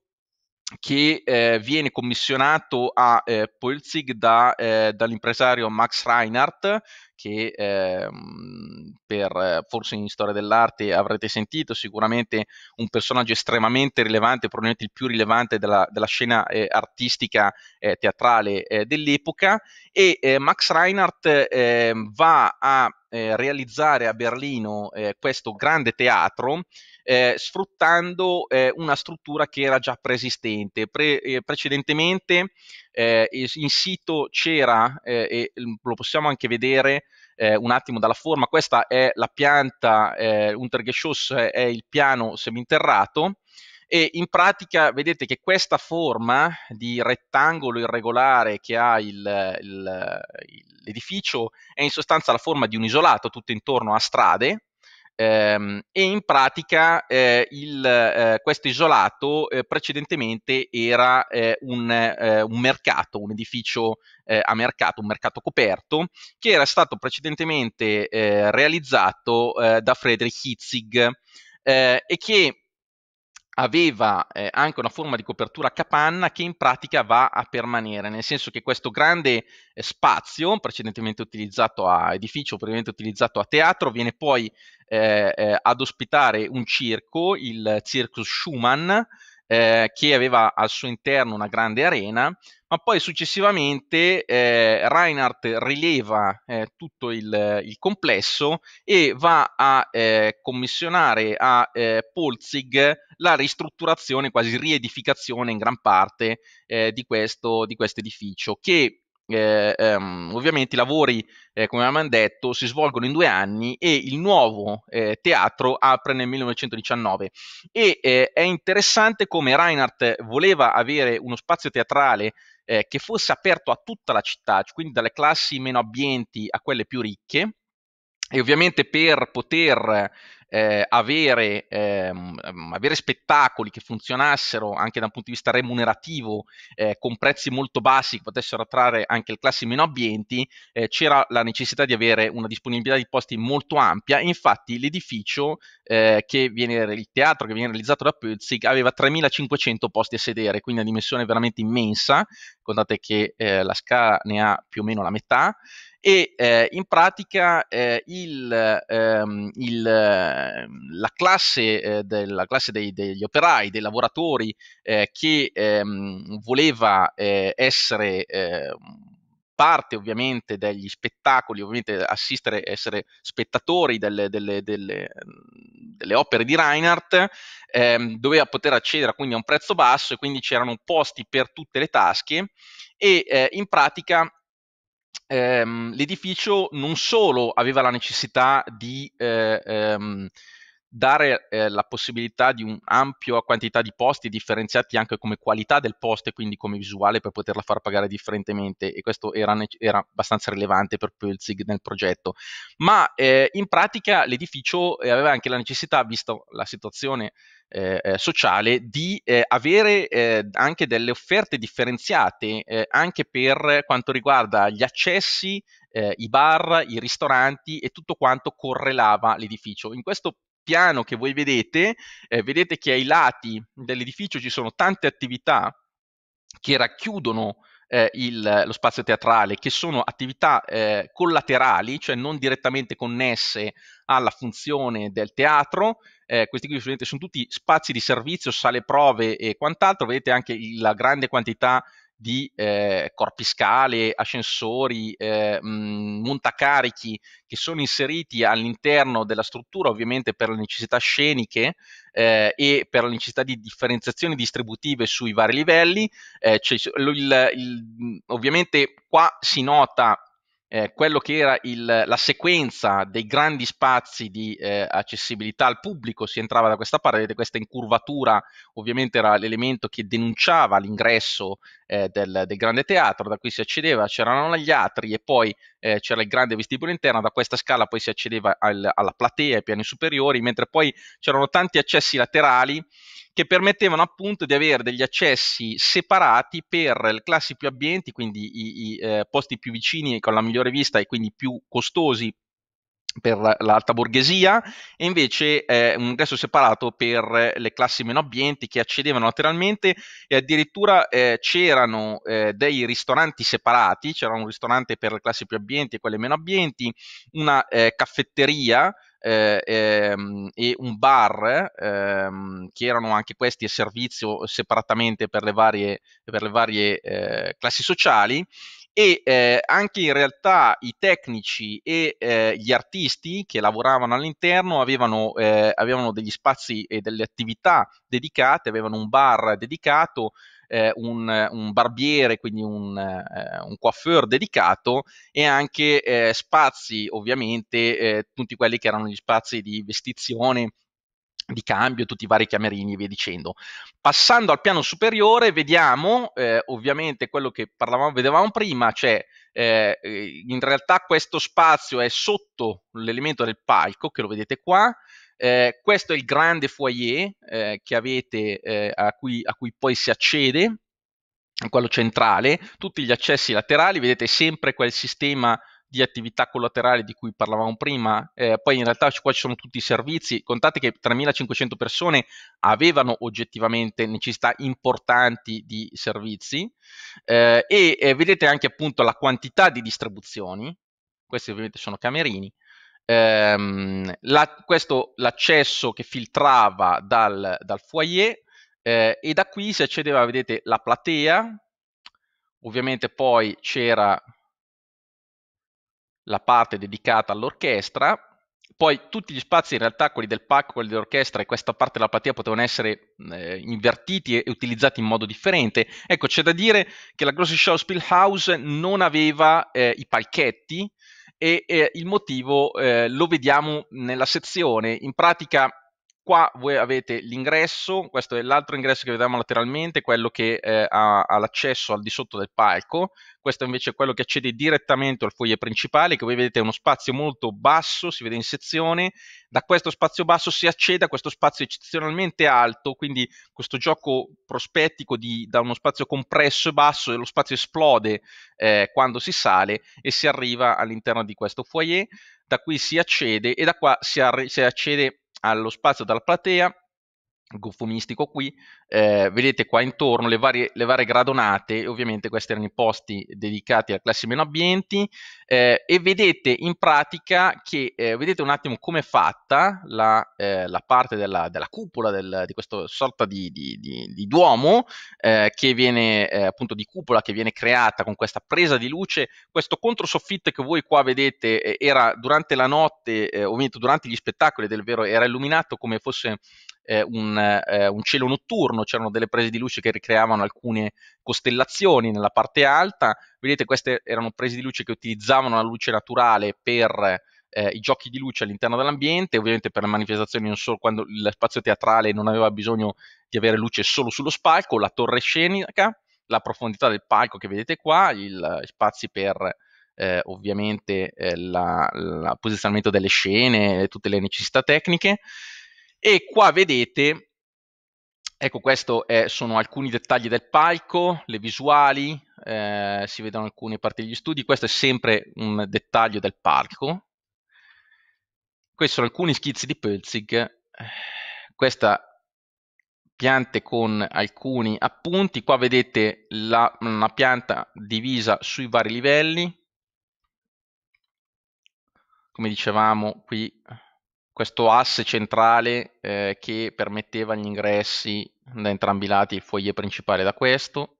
che eh, viene commissionato a eh, Polzig da, eh, dall'impresario Max Reinhardt, che ehm, per, eh, forse in storia dell'arte avrete sentito, sicuramente un personaggio estremamente rilevante, probabilmente il più rilevante della, della scena eh, artistica eh, teatrale dell'epoca, e Max Reinhardt ehm, va a eh, realizzare a Berlino eh, questo grande teatro eh, sfruttando eh, una struttura che era già preesistente. Pre- eh, precedentemente eh, in sito c'era, e lo possiamo anche vedere un attimo dalla forma, questa è la pianta, eh, Untergeschoss è il piano seminterrato, e in pratica vedete che questa forma di rettangolo irregolare che ha il, il, l'edificio è in sostanza la forma di un isolato tutto intorno a strade ehm, e in pratica eh, il, eh, questo isolato eh, precedentemente era eh, un, eh, un, mercato, un edificio eh, a mercato, un mercato coperto che era stato precedentemente realizzato da Friedrich Hitzig e che aveva eh, anche una forma di copertura capanna che in pratica va a permanere, nel senso che questo grande eh, spazio, precedentemente utilizzato a edificio, precedentemente utilizzato a teatro, viene poi eh, eh ad ospitare un circo, il Circus Schumann, eh, che aveva al suo interno una grande arena, ma poi successivamente eh, Reinhardt rileva eh, tutto il, il, complesso e va a eh, commissionare a eh, Polzig la ristrutturazione, quasi riedificazione in gran parte eh, di questo, di questo edificio, che eh, ehm, ovviamente i lavori, eh, come abbiamo detto, si svolgono in due anni e il nuovo eh, teatro apre nel 1919 e eh, è interessante come Reinhardt voleva avere uno spazio teatrale eh, che fosse aperto a tutta la città, cioè quindi dalle classi meno abbienti a quelle più ricche, e ovviamente per poter eh, avere, ehm, ehm, avere, spettacoli che funzionassero anche da un punto di vista remunerativo, eh, con prezzi molto bassi che potessero attrarre anche le classi meno abbienti, eh, c'era la necessità di avere una disponibilità di posti molto ampia. infatti l'edificio, eh, che viene, il teatro che viene realizzato da Pölzig, aveva 3.500 posti a sedere, quindi una dimensione veramente immensa. Contate che eh, la SCA ne ha più o meno la metà e eh, in pratica eh, il, ehm, il, ehm, la classe, eh, della, classe dei, degli operai, dei lavoratori eh, che ehm, voleva eh, essere ehm, parte ovviamente degli spettacoli, ovviamente assistere, essere spettatori delle, delle, delle, delle opere di Reinhardt, ehm, doveva poter accedere quindi a un prezzo basso e quindi c'erano posti per tutte le tasche e eh, in pratica ehm, l'edificio non solo aveva la necessità di eh, ehm, dare eh, la possibilità di un'ampia quantità di posti differenziati anche come qualità del posto e quindi come visuale per poterla far pagare differentemente e questo era, era abbastanza rilevante per Pulzig nel progetto ma eh, in pratica l'edificio aveva anche la necessità visto la situazione eh, eh, sociale di eh, avere eh, anche delle offerte differenziate eh, anche per quanto riguarda gli accessi, eh, i bar, i ristoranti e tutto quanto correlava l'edificio. In questo piano che voi vedete, vedete che ai lati dell'edificio ci sono tante attività che racchiudono eh, il, lo spazio teatrale, che sono attività eh, collaterali, cioè non direttamente connesse alla funzione del teatro. Eh, questi qui sono tutti spazi di servizio, sale prove e quant'altro. Vedete anche la grande quantità di eh, corpi scale, ascensori, eh, mh, montacarichi che sono inseriti all'interno della struttura, ovviamente per le necessità sceniche eh, e per la necessità di differenziazioni distributive sui vari livelli. Cioè, il, il, ovviamente qua si nota eh, quello che era il, la sequenza dei grandi spazi di eh, accessibilità al pubblico, si entrava da questa parte, vedete questa incurvatura ovviamente era l'elemento che denunciava l'ingresso eh, del, del, grande teatro, da qui si accedeva, c'erano gli atri e poi eh, c'era il grande vestibolo interno, da questa scala poi si accedeva al, alla platea, ai piani superiori, mentre poi c'erano tanti accessi laterali che permettevano appunto di avere degli accessi separati per le classi più abbienti, quindi i, i eh, posti più vicini con la migliore vista e quindi più costosi per l'alta borghesia e invece eh, un ingresso separato per eh, le classi meno abbienti che accedevano lateralmente e addirittura eh, c'erano eh, dei ristoranti separati, c'era un ristorante per le classi più abbienti e quelle meno abbienti, una eh, caffetteria eh, ehm, e un bar ehm, che erano anche questi a servizio separatamente per le varie, per le varie eh, classi sociali e eh, anche in realtà i tecnici e eh, gli artisti che lavoravano all'interno avevano, eh, avevano, degli spazi e delle attività dedicate, avevano un bar dedicato, eh, un, un, barbiere, quindi un, eh, un, coiffeur dedicato e anche eh, spazi ovviamente, tutti quelli che erano gli spazi di vestizione di cambio, tutti i vari chiamerini e via dicendo. Passando al piano superiore vediamo eh, ovviamente quello che parlavamo, vedevamo prima, cioè eh, eh, in realtà questo spazio è sotto l'elemento del palco che lo vedete qua, eh, questo è il grande foyer eh, che avete, eh, a cui, a cui poi si accede, quello centrale, tutti gli accessi laterali, vedete sempre quel sistema di attività collaterali di cui parlavamo prima, eh, poi in realtà qua ci sono tutti i servizi, contate che 3.500 persone avevano oggettivamente necessità importanti di servizi eh, e eh, vedete anche appunto la quantità di distribuzioni, questi ovviamente sono camerini, ehm, la, questo l'accesso che filtrava dal, dal foyer eh, e da qui si accedeva, vedete, la platea, ovviamente poi c'era la parte dedicata all'orchestra, poi tutti gli spazi in realtà, quelli del pack, quelli dell'orchestra e questa parte della platea potevano essere eh, invertiti e utilizzati in modo differente. Ecco, c'è da dire che la Show Schauspielhaus non aveva eh, i palchetti e eh, il motivo eh, lo vediamo nella sezione. In pratica qua voi avete l'ingresso, questo è l'altro ingresso che vediamo lateralmente, quello che eh, ha, ha, l'accesso al di sotto del palco, questo invece è quello che accede direttamente al foyer principale, che voi vedete è uno spazio molto basso, si vede in sezione, da questo spazio basso si accede a questo spazio eccezionalmente alto, quindi questo gioco prospettico di, da uno spazio compresso e basso, e lo spazio esplode eh, quando si sale e si arriva all'interno di questo foyer, da qui si accede e da qua si, arri- si accede allo spazio dalla platea gofumistico qui, eh, vedete qua intorno le varie, le varie, gradonate, ovviamente questi erano i posti dedicati alle classi meno abbienti, eh, e vedete in pratica che, eh, vedete un attimo come è fatta la, eh, la parte della, della cupola del, di questa sorta di, di, di, di duomo, eh, che viene eh, appunto di cupola che viene creata con questa presa di luce, questo controsoffitto che voi qua vedete era durante la notte, ovviamente durante gli spettacoli del vero, era illuminato come fosse eh, un, eh, un, cielo notturno, c'erano delle prese di luce che ricreavano alcune costellazioni nella parte alta. Vedete, queste erano prese di luce che utilizzavano la luce naturale per eh, i giochi di luce all'interno dell'ambiente, ovviamente per le manifestazioni non solo quando lo spazio teatrale non aveva bisogno di avere luce solo sullo spalco, la torre scenica, la profondità del palco che vedete qua, gli spazi per eh, ovviamente il eh, posizionamento delle scene, tutte le necessità tecniche. E qua vedete, ecco questo è, sono alcuni dettagli del palco, le visuali, eh, si vedono alcune parti degli studi, questo è sempre un dettaglio del palco. Questi sono alcuni schizzi di Pölzig, questa piante con alcuni appunti, qua vedete la, una pianta divisa sui vari livelli, come dicevamo qui questo asse centrale eh, che permetteva gli ingressi da entrambi i lati, il foglie principale da questo.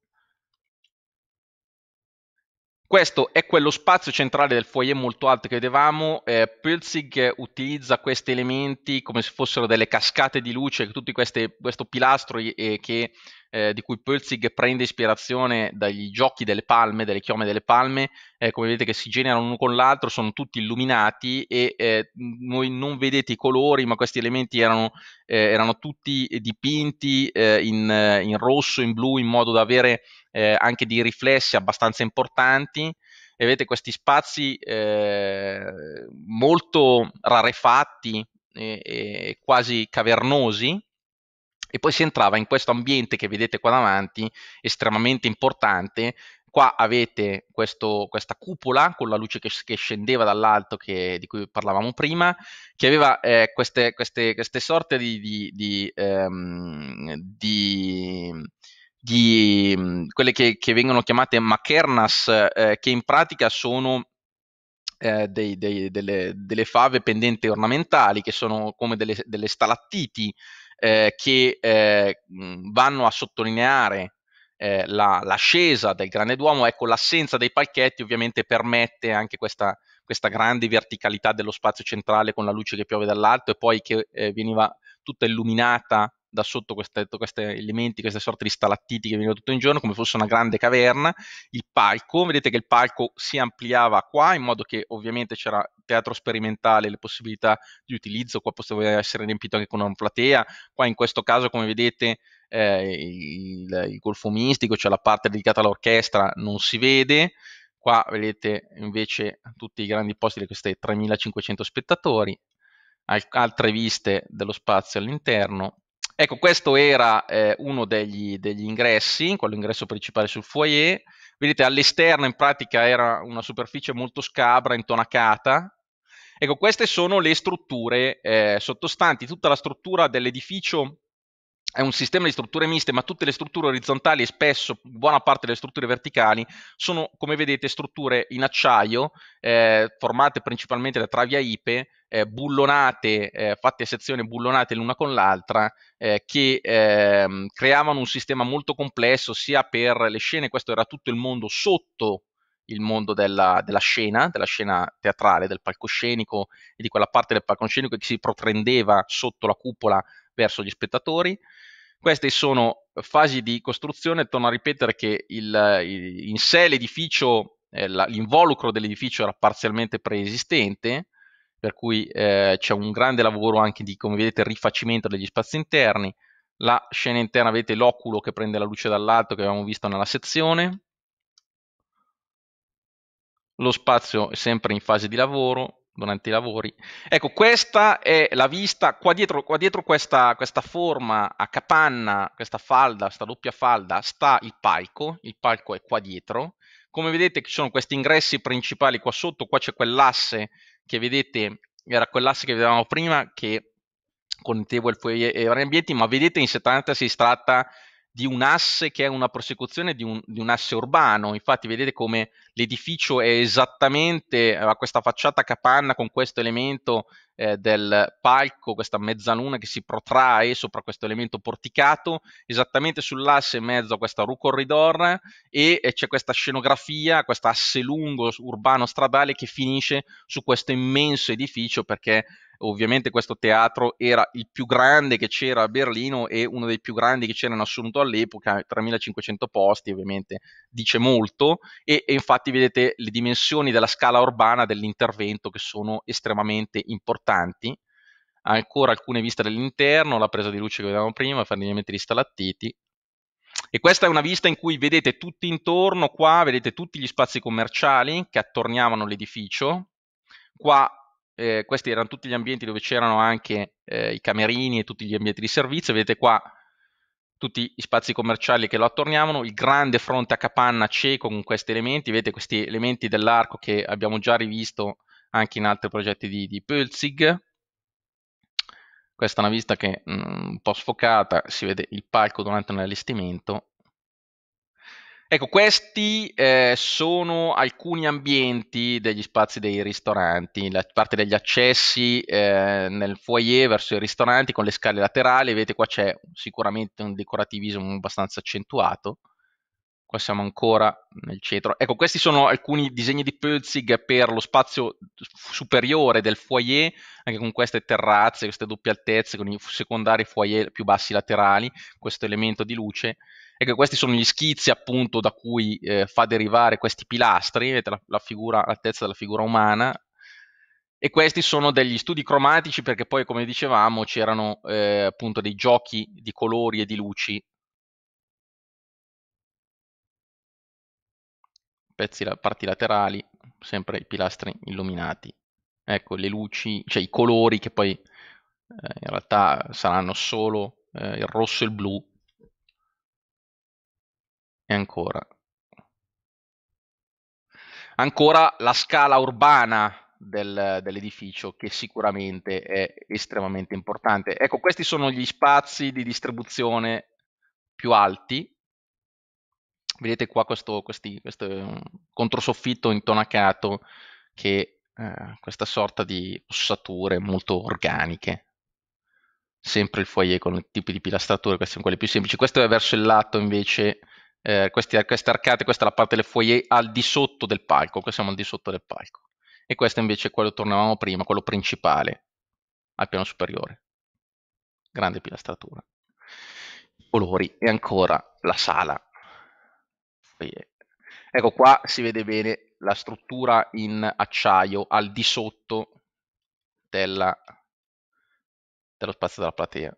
Questo è quello spazio centrale del foyer molto alto che vedevamo, eh, Pulzig utilizza questi elementi come se fossero delle cascate di luce, tutti questo pilastro eh, che eh, di cui Pölzig prende ispirazione dagli giochi delle palme, delle chiome delle palme, eh, come vedete che si generano uno con l'altro, sono tutti illuminati e eh, voi non vedete i colori, ma questi elementi erano, eh, erano tutti dipinti eh, in, in, rosso, in blu, in modo da avere eh, anche dei riflessi abbastanza importanti e avete questi spazi eh, molto rarefatti e, e, quasi cavernosi e poi si entrava in questo ambiente che vedete qua davanti, estremamente importante. Qua avete questo, questa cupola con la luce che, che scendeva dall'alto che, di cui parlavamo prima, che aveva eh, queste, queste, queste, sorte di, di, di, um, di di mm, quelle che, che, vengono chiamate machernas, eh, che in pratica sono eh, dei, dei, delle, delle, fave pendenti ornamentali, che sono come delle, delle stalattiti eh, che eh, vanno a sottolineare eh, la, l'ascesa del grande duomo, ecco l'assenza dei palchetti ovviamente permette anche questa, questa, grande verticalità dello spazio centrale con la luce che piove dall'alto e poi che eh, veniva tutta illuminata da sotto queste, questi elementi, queste sorte di stalattiti che venivano tutto in giorno, come fosse una grande caverna, il palco, vedete che il palco si ampliava qua, in modo che ovviamente c'era teatro sperimentale, le possibilità di utilizzo, qua poteva essere riempito anche con una platea, qua in questo caso come vedete eh, il, il golfo mistico, cioè la parte dedicata all'orchestra, non si vede, qua vedete invece tutti i grandi posti di questi 3500 spettatori, altre viste dello spazio all'interno Ecco, questo era eh, uno degli, degli ingressi, quello ingresso principale sul foyer. Vedete, all'esterno in pratica era una superficie molto scabra, intonacata. Ecco, queste sono le strutture eh, sottostanti, tutta la struttura dell'edificio è un sistema di strutture miste, ma tutte le strutture orizzontali e spesso buona parte delle strutture verticali sono, come vedete, strutture in acciaio, eh, formate principalmente da travia ipe, eh, bullonate, eh, fatte a sezione bullonate l'una con l'altra, eh, che ehm, creavano un sistema molto complesso sia per le scene, questo era tutto il mondo sotto il mondo della, della, scena, della scena teatrale, del palcoscenico e di quella parte del palcoscenico che si protrendeva sotto la cupola verso gli spettatori. Queste sono fasi di costruzione, torno a ripetere che il, il, in sé l'edificio, eh, la, l'involucro dell'edificio era parzialmente preesistente, per cui eh, c'è un grande lavoro anche di, come vedete, rifacimento degli spazi interni. La scena interna, vedete l'oculo che prende la luce dall'alto che abbiamo visto nella sezione. Lo spazio è sempre in fase di lavoro, durante i lavori. Ecco, questa è la vista, qua dietro, qua dietro questa, questa, forma a capanna, questa falda, questa doppia falda, sta il palco, il palco è qua dietro. Come vedete ci sono questi ingressi principali qua sotto, qua c'è quell'asse che vedete, era quell'asse che vedevamo prima, che connetteva il foyer e vari ambienti, ma vedete in 70 si tratta di un asse che è una prosecuzione di un, di un asse urbano, infatti vedete come l'edificio è esattamente, a questa facciata capanna con questo elemento eh, del palco, questa mezzaluna che si protrae sopra questo elemento porticato, esattamente sull'asse in mezzo a questa rue corridor e, e c'è questa scenografia, questo asse lungo urbano stradale che finisce su questo immenso edificio perché ovviamente questo teatro era il più grande che c'era a Berlino e uno dei più grandi che c'era in assoluto all'epoca, 3500 posti ovviamente dice molto e, e infatti infatti vedete le dimensioni della scala urbana dell'intervento che sono estremamente importanti, ancora alcune viste dall'interno, la presa di luce che vedevamo prima, fornimenti di stalattiti, e questa è una vista in cui vedete tutto intorno, qua vedete tutti gli spazi commerciali che attorniavano l'edificio, qua eh, questi erano tutti gli ambienti dove c'erano anche eh, i camerini e tutti gli ambienti di servizio, vedete qua tutti gli spazi commerciali che lo attorniamo, il grande fronte a capanna cieco con questi elementi, vedete questi elementi dell'arco che abbiamo già rivisto anche in altri progetti di, di Pölzig. Questa è una vista che è mm, un po' sfocata, si vede il palco durante l'allestimento Ecco, questi eh, sono alcuni ambienti degli spazi dei ristoranti, la parte degli accessi eh, nel foyer verso i ristoranti con le scale laterali, vedete qua c'è sicuramente un decorativismo abbastanza accentuato, qua siamo ancora nel centro. Ecco, questi sono alcuni disegni di Pölzig per lo spazio superiore del foyer, anche con queste terrazze, queste doppie altezze, con i secondari foyer più bassi laterali, questo elemento di luce e questi sono gli schizzi appunto da cui eh, fa derivare questi pilastri, vedete la, la figura, l'altezza della figura umana, e questi sono degli studi cromatici perché poi come dicevamo c'erano eh, appunto dei giochi di colori e di luci pezzi parti laterali sempre i pilastri illuminati ecco le luci cioè i colori che poi eh, in realtà saranno solo eh, il rosso e il blu e ancora. Ancora la scala urbana del, dell'edificio che sicuramente è estremamente importante. Ecco, questi sono gli spazi di distribuzione più alti. Vedete qua questo, questi, questo controsoffitto intonacato che eh, questa sorta di ossature molto organiche. Sempre il foyer con i tipi di pilastrature, questi sono quelli più semplici. Questo è verso il lato invece eh, queste, queste arcate, questa è la parte del foyer al di sotto del palco, qua siamo al di sotto del palco. E questo invece è quello tornavamo prima, quello principale, al piano superiore. Grande pilastratura. Colori e ancora la sala. Foyer. Ecco qua si vede bene la struttura in acciaio al di sotto della, dello spazio della platea.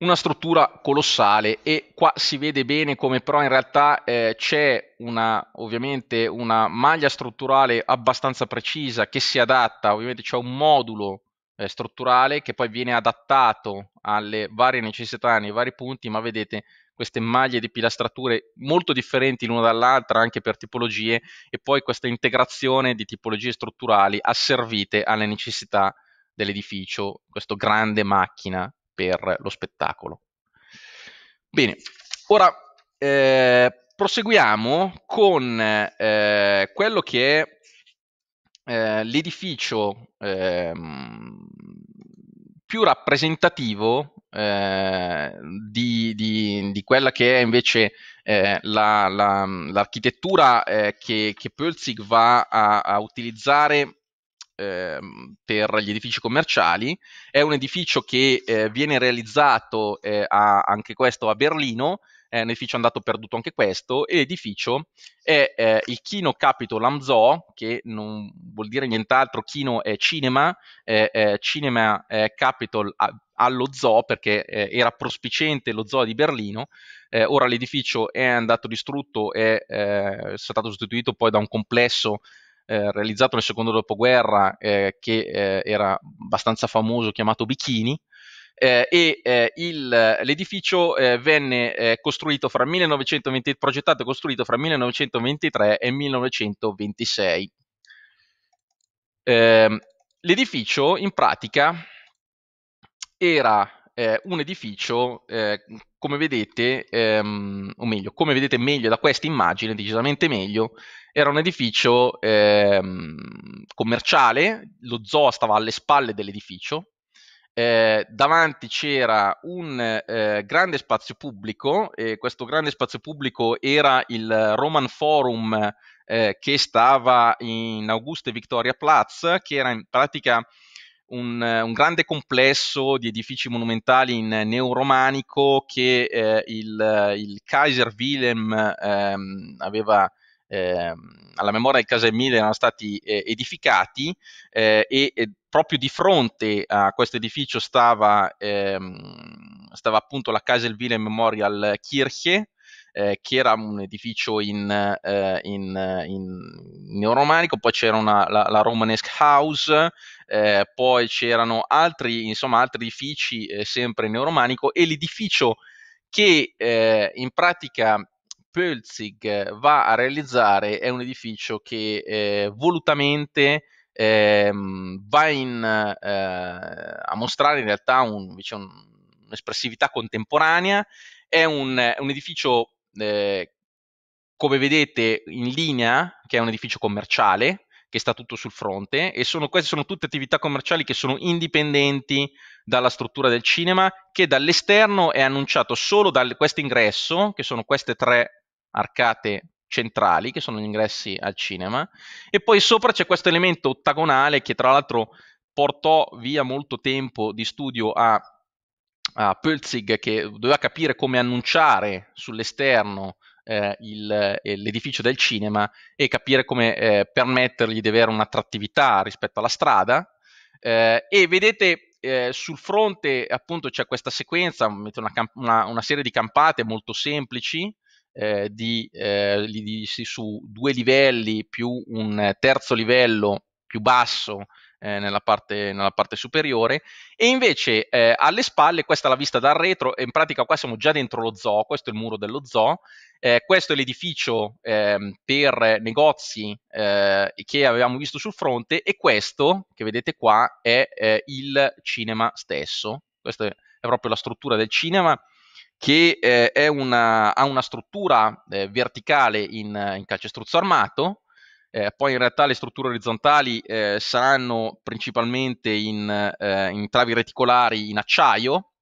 una struttura colossale e qua si vede bene come però in realtà eh, c'è una, ovviamente una maglia strutturale abbastanza precisa che si adatta, ovviamente c'è un modulo eh, strutturale che poi viene adattato alle varie necessità nei vari punti, ma vedete queste maglie di pilastrature molto differenti l'una dall'altra anche per tipologie e poi questa integrazione di tipologie strutturali asservite alle necessità dell'edificio, questo grande macchina per lo spettacolo. Bene, ora eh, proseguiamo con eh, quello che è eh, l'edificio ehm, più rappresentativo eh, di, di, di, quella che è invece eh, la, la, l'architettura eh, che, che Pölzig va a, a utilizzare Ehm, per gli edifici commerciali. È un edificio che eh, viene realizzato eh, a, anche questo a Berlino, è un edificio andato perduto anche questo, e l'edificio è eh, il Kino Capitol am Zoo, che non vuol dire nient'altro, Kino è cinema, è, eh, cinema Capitol a, allo zoo perché eh, era prospiciente lo zoo di Berlino, eh, ora l'edificio è andato distrutto, è, eh, è stato sostituito poi da un complesso eh, realizzato nel secondo dopoguerra eh, che eh, era abbastanza famoso, chiamato Bikini, eh, e eh, il, l'edificio eh, venne eh, costruito fra 1920, progettato e costruito fra 1923 e 1926. Ehm, l'edificio in pratica era eh, un edificio, eh, come vedete, ehm, o meglio, come vedete meglio da questa immagine, decisamente meglio, era un edificio ehm, commerciale, lo zoo stava alle spalle dell'edificio, eh, davanti c'era un eh, grande spazio pubblico e questo grande spazio pubblico era il Roman Forum eh, che stava in Auguste Victoria Platz, che era in pratica un, un, grande complesso di edifici monumentali in neoromanico che eh, il, il, Kaiser Wilhelm ehm, aveva ehm, alla memoria del Kaiser Wilhelm erano stati eh, edificati eh, e, e, proprio di fronte a questo edificio stava, ehm, stava appunto la Kaiser Wilhelm Memorial Kirche eh, che era un edificio in, eh, in, in neoromanico, poi c'era una, la, la, Romanesque House, eh, poi c'erano altri, insomma, altri edifici eh, sempre in neoromanico e l'edificio che eh, in pratica Pölzig va a realizzare è un edificio che eh, volutamente ehm, va in, a mostrare in realtà un, invece un'espressività contemporanea. È un, un, edificio Ehm, come vedete in linea, che è un edificio commerciale, che sta tutto sul fronte e sono, queste sono tutte attività commerciali che sono indipendenti dalla struttura del cinema che dall'esterno è annunciato solo da questo ingresso che sono queste tre arcate centrali che sono gli ingressi al cinema e poi sopra c'è questo elemento ottagonale che tra l'altro portò via molto tempo di studio a a Pölzig che doveva capire come annunciare sull'esterno eh, il, eh, l'edificio del cinema e capire come eh, permettergli di avere un'attrattività rispetto alla strada. Eh, e vedete eh, sul fronte appunto c'è questa sequenza, una, una, una serie di campate molto semplici eh, di, di, su due livelli più un terzo livello più basso eh, nella, parte, nella, parte, superiore e invece eh, alle spalle, questa è la vista dal retro, e in pratica qua siamo già dentro lo zoo, questo è il muro dello zoo, eh, questo è l'edificio ehm, per negozi eh, che avevamo visto sul fronte e questo che vedete qua è eh, il cinema stesso, questa è proprio la struttura del cinema che eh, una, ha una struttura eh, verticale in, in calcestruzzo armato, eh, poi in realtà le strutture orizzontali eh, saranno principalmente in, eh, in, travi reticolari in acciaio,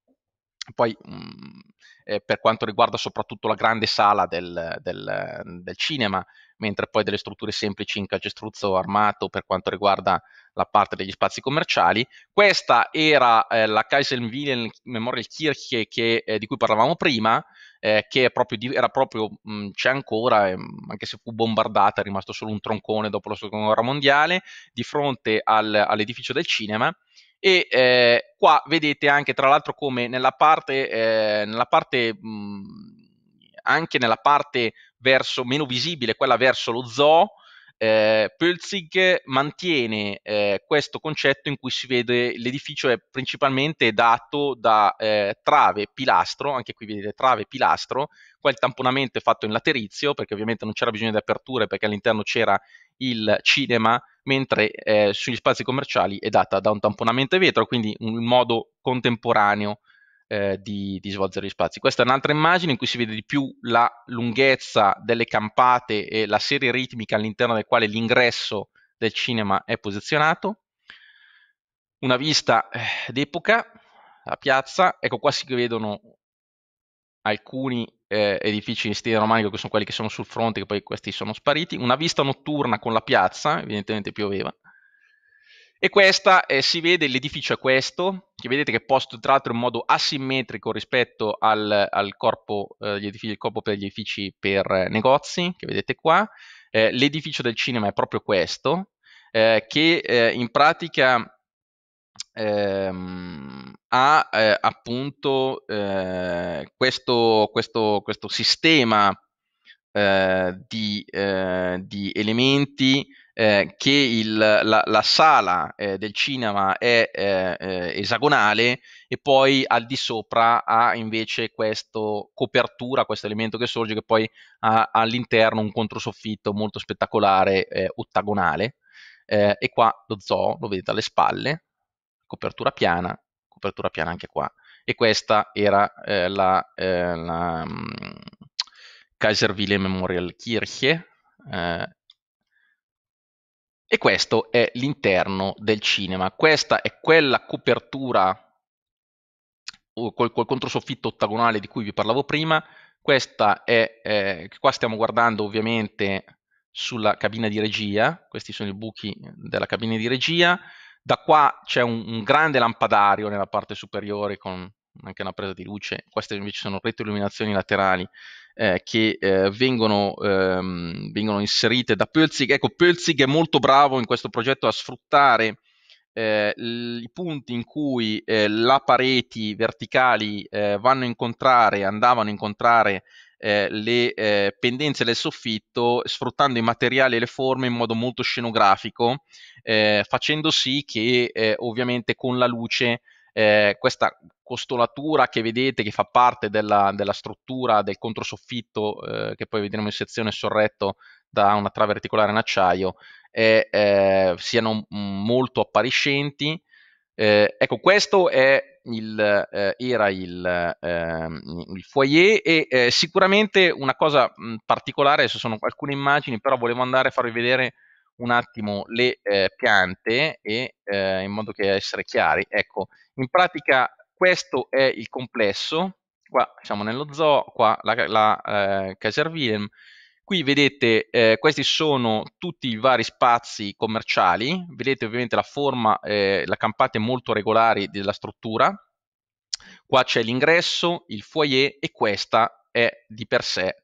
poi mh, mm, eh, per quanto riguarda soprattutto la grande sala del, del, del, cinema, mentre poi delle strutture semplici in calcestruzzo armato per quanto riguarda la parte degli spazi commerciali. Questa era eh, la Kaisenwillen Memorial Kirche che, eh, di cui parlavamo prima, eh, che proprio di, era proprio, mh, mm, c'è ancora, ehm, anche se fu bombardata, è rimasto solo un troncone dopo la seconda guerra mondiale, di fronte al, all'edificio del cinema. E eh, qua vedete anche, tra l'altro, come nella parte, eh, nella parte mh, mm, anche nella parte verso, meno visibile, quella verso lo zoo, eh, Pölzig mantiene eh, questo concetto in cui si vede l'edificio è principalmente dato da eh, trave, pilastro, anche qui vedete trave, pilastro, qua il tamponamento è fatto in laterizio perché ovviamente non c'era bisogno di aperture perché all'interno c'era il cinema, mentre eh, sugli spazi commerciali è data da un tamponamento e vetro, quindi un modo contemporaneo eh, di, di, svolgere gli spazi. Questa è un'altra immagine in cui si vede di più la lunghezza delle campate e la serie ritmica all'interno del quale l'ingresso del cinema è posizionato. Una vista eh, d'epoca, la piazza, ecco qua si vedono alcuni eh, edifici in stile romanico che sono quelli che sono sul fronte, che poi questi sono spariti, una vista notturna con la piazza, evidentemente pioveva, e questa eh, si vede, l'edificio è questo, che vedete che è posto tra l'altro in modo asimmetrico rispetto al, al corpo, eh, edifici, corpo, per gli edifici per eh, negozi, che vedete qua. Eh, l'edificio del cinema è proprio questo, eh, che eh, in pratica Ehm, ha eh, appunto eh, questo, questo, questo, sistema eh, di, di, elementi eh, che il, la, la, sala eh, del cinema è eh, eh esagonale e poi al di sopra ha invece questa copertura, questo elemento che sorge che poi ha all'interno un controsoffitto molto spettacolare eh, ottagonale e qua lo zoo lo vedete alle spalle, copertura piana, copertura piana anche qua e questa era la, la um, mm, Kaiser Memorial Kirche e questo è l'interno del cinema. Questa è quella copertura col, col controsoffitto ottagonale di cui vi parlavo prima. Questa è, eh, qua stiamo guardando ovviamente sulla cabina di regia, questi sono i buchi della cabina di regia. Da qua c'è un, un grande lampadario nella parte superiore con anche una presa di luce, queste invece sono retroilluminazioni laterali eh, che eh, vengono, ehm, vengono, inserite da Pölzig. Ecco, Pölzig è molto bravo in questo progetto a sfruttare eh, i punti in cui eh, la pareti verticali eh, vanno a incontrare, andavano a incontrare eh, le pendenze del soffitto, sfruttando i materiali e le forme in modo molto scenografico, facendo sì che ovviamente con la luce eh, questa costolatura che vedete che fa parte della, della struttura del controsoffitto eh, che poi vedremo in sezione sorretto da una trave reticolare in acciaio eh, eh, siano molto appariscenti. Eh, ecco, questo il, eh, era il, ehm, il, foyer e eh, sicuramente una cosa mh, particolare, adesso sono alcune immagini, però volevo andare a farvi vedere un attimo le eh, piante e, eh, in modo che essere chiari. Ecco, in pratica questo è il complesso, qua siamo nello zoo, qua la, la eh, Caservilm, qui vedete eh, questi sono tutti i vari spazi commerciali, vedete ovviamente la forma, eh, la campata è molto regolare della struttura, qua c'è l'ingresso, il foyer e questa è di per sé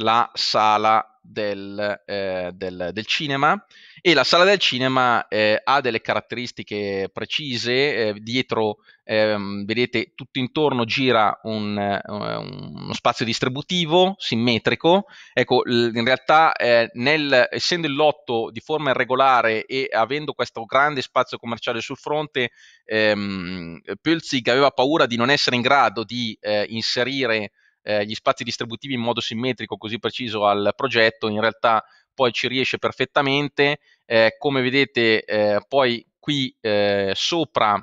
la sala del, eh, del, del, cinema e la sala del cinema eh, ha delle caratteristiche precise, eh, dietro ehm, vedete tutto intorno gira eh, un, uno spazio distributivo simmetrico, ecco in realtà eh, nel, essendo il lotto di forma irregolare e avendo questo grande spazio commerciale sul fronte, ehm, Pölzig aveva paura di non essere in grado di eh, inserire eh, gli spazi distributivi in modo simmetrico, così preciso al progetto, in realtà poi ci riesce perfettamente. Eh, come vedete eh, poi qui eh, sopra,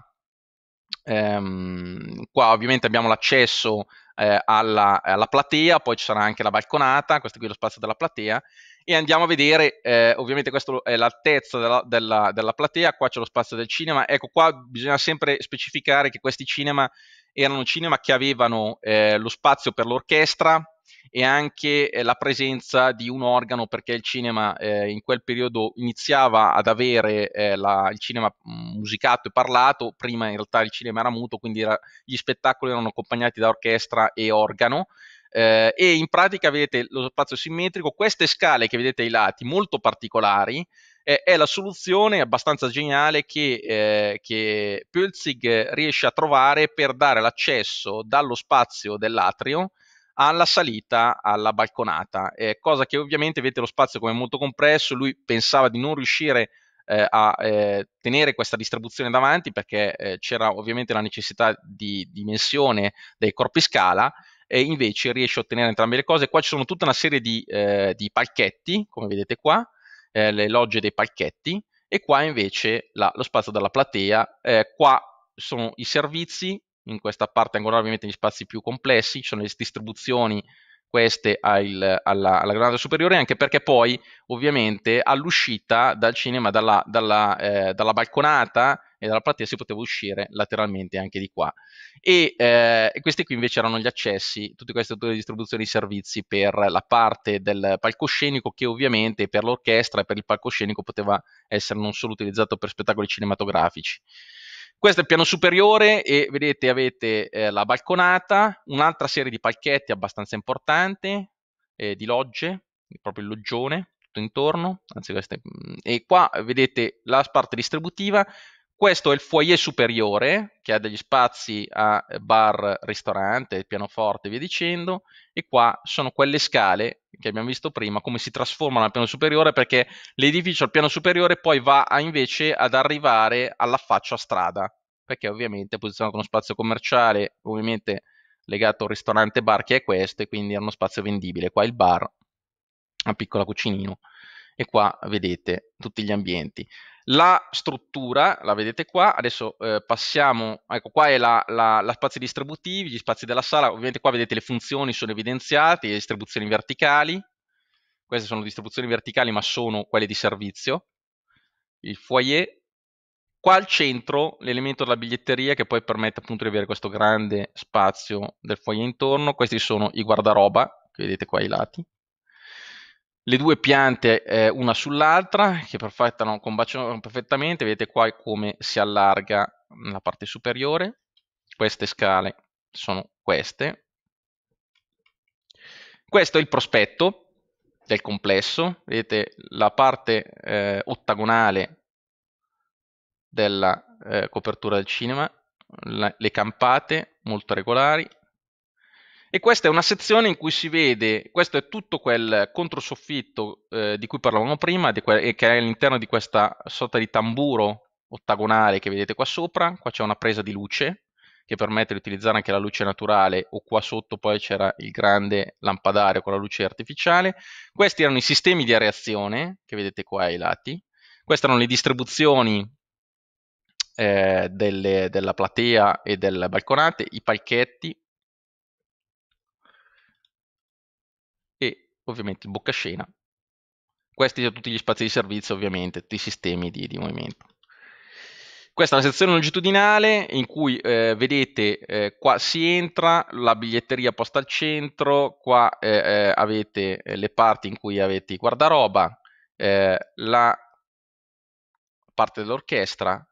ehm, qua ovviamente abbiamo l'accesso eh, alla, alla, platea, poi ci sarà anche la balconata, questo qui è lo spazio della platea, e andiamo a vedere, eh, ovviamente questa è l'altezza della, della, della, platea, qua c'è lo spazio del cinema, ecco qua bisogna sempre specificare che questi cinema erano cinema che avevano eh, lo spazio per l'orchestra e anche eh, la presenza di un organo perché il cinema eh, in quel periodo iniziava ad avere eh, la, il cinema mm, musicato e parlato, prima in realtà il cinema era muto, quindi era, gli spettacoli erano accompagnati da orchestra e organo. Eh, e in pratica vedete lo spazio simmetrico, queste scale che vedete ai lati molto particolari eh, è la soluzione abbastanza geniale che, eh, che Pölzig riesce a trovare per dare l'accesso dallo spazio dell'atrio alla salita alla balconata, eh, cosa che ovviamente vedete lo spazio come molto compresso, lui pensava di non riuscire eh, a eh, tenere questa distribuzione davanti perché eh, c'era ovviamente la necessità di dimensione dei corpi scala e invece riesce a ottenere entrambe le cose. Qua ci sono tutta una serie di, eh, di palchetti, come vedete qua, eh, le logge dei pacchetti e qua invece la, lo spazio della platea, eh, qua sono i servizi, in questa parte ancora ovviamente gli spazi più complessi, ci sono le distribuzioni queste al, alla, alla granata superiore, anche perché poi ovviamente all'uscita dal cinema, dalla, dalla, eh, dalla balconata, e dalla platea si poteva uscire lateralmente anche di qua. E eh, questi qui invece erano gli accessi, tutte queste due distribuzioni di servizi per la parte del palcoscenico che ovviamente per l'orchestra e per il palcoscenico poteva essere non solo utilizzato per spettacoli cinematografici. Questo è il piano superiore e vedete avete eh, la balconata, un'altra serie di palchetti abbastanza importante, eh, di logge, proprio il loggione tutto intorno, anzi queste, mm, e qua vedete la parte distributiva, questo è il foyer superiore, che ha degli spazi a bar, ristorante, pianoforte e via dicendo, e qua sono quelle scale che abbiamo visto prima, come si trasformano al piano superiore, perché l'edificio al piano superiore poi va a, invece ad arrivare all'affaccio a strada, perché ovviamente è posizionato uno spazio commerciale, ovviamente legato al ristorante bar che è questo, e quindi è uno spazio vendibile. Qua il bar, una piccola cucinino, e qua vedete tutti gli ambienti. La struttura la vedete qua, adesso eh, passiamo, ecco qua è la, la, la, spazi distributivi, gli spazi della sala, ovviamente qua vedete le funzioni sono evidenziate, le distribuzioni verticali, queste sono distribuzioni verticali ma sono quelle di servizio, il foyer, qua al centro l'elemento della biglietteria che poi permette appunto di avere questo grande spazio del foyer intorno, questi sono i guardaroba, che vedete qua ai lati, le due piante eh, una sull'altra che perfettano, combaciano perfettamente, vedete qua come si allarga la parte superiore, queste scale sono queste. Questo è il prospetto del complesso, vedete la parte eh, ottagonale della eh, copertura del cinema, la, le campate molto regolari, e questa è una sezione in cui si vede, questo è tutto quel controsoffitto eh, di cui parlavamo prima, que- che è all'interno di questa sorta di tamburo ottagonale che vedete qua sopra, qua c'è una presa di luce che permette di utilizzare anche la luce naturale o qua sotto poi c'era il grande lampadario con la luce artificiale. Questi erano i sistemi di areazione che vedete qua ai lati, queste erano le distribuzioni eh, delle, della platea e del balconate, i palchetti, ovviamente il boccascena. Questi sono tutti gli spazi di servizio, ovviamente, tutti i sistemi di, di movimento. Questa è la sezione longitudinale in cui eh, vedete eh, qua si entra, la biglietteria posta al centro, qua eh, eh avete eh, le parti in cui avete i guardaroba, eh, la parte dell'orchestra,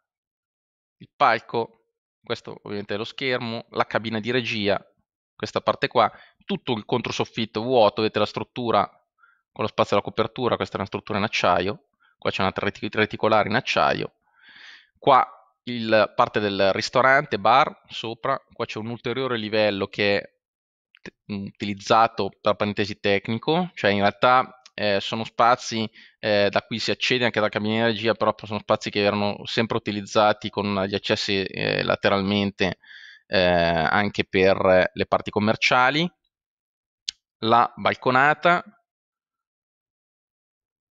il palco, questo ovviamente è lo schermo, la cabina di regia, questa parte qua, tutto il controsoffitto vuoto, vedete la struttura con lo spazio della copertura, questa è una struttura in acciaio, qua c'è una reticolare in acciaio, qua il parte del ristorante, bar, sopra, qua c'è un ulteriore livello che è mm, utilizzato per parentesi tecnico, cioè in realtà eh, sono spazi eh, da cui si accede anche dalla cabina di energia, però sono spazi che erano sempre utilizzati con gli accessi eh, lateralmente eh, anche per le parti commerciali, la balconata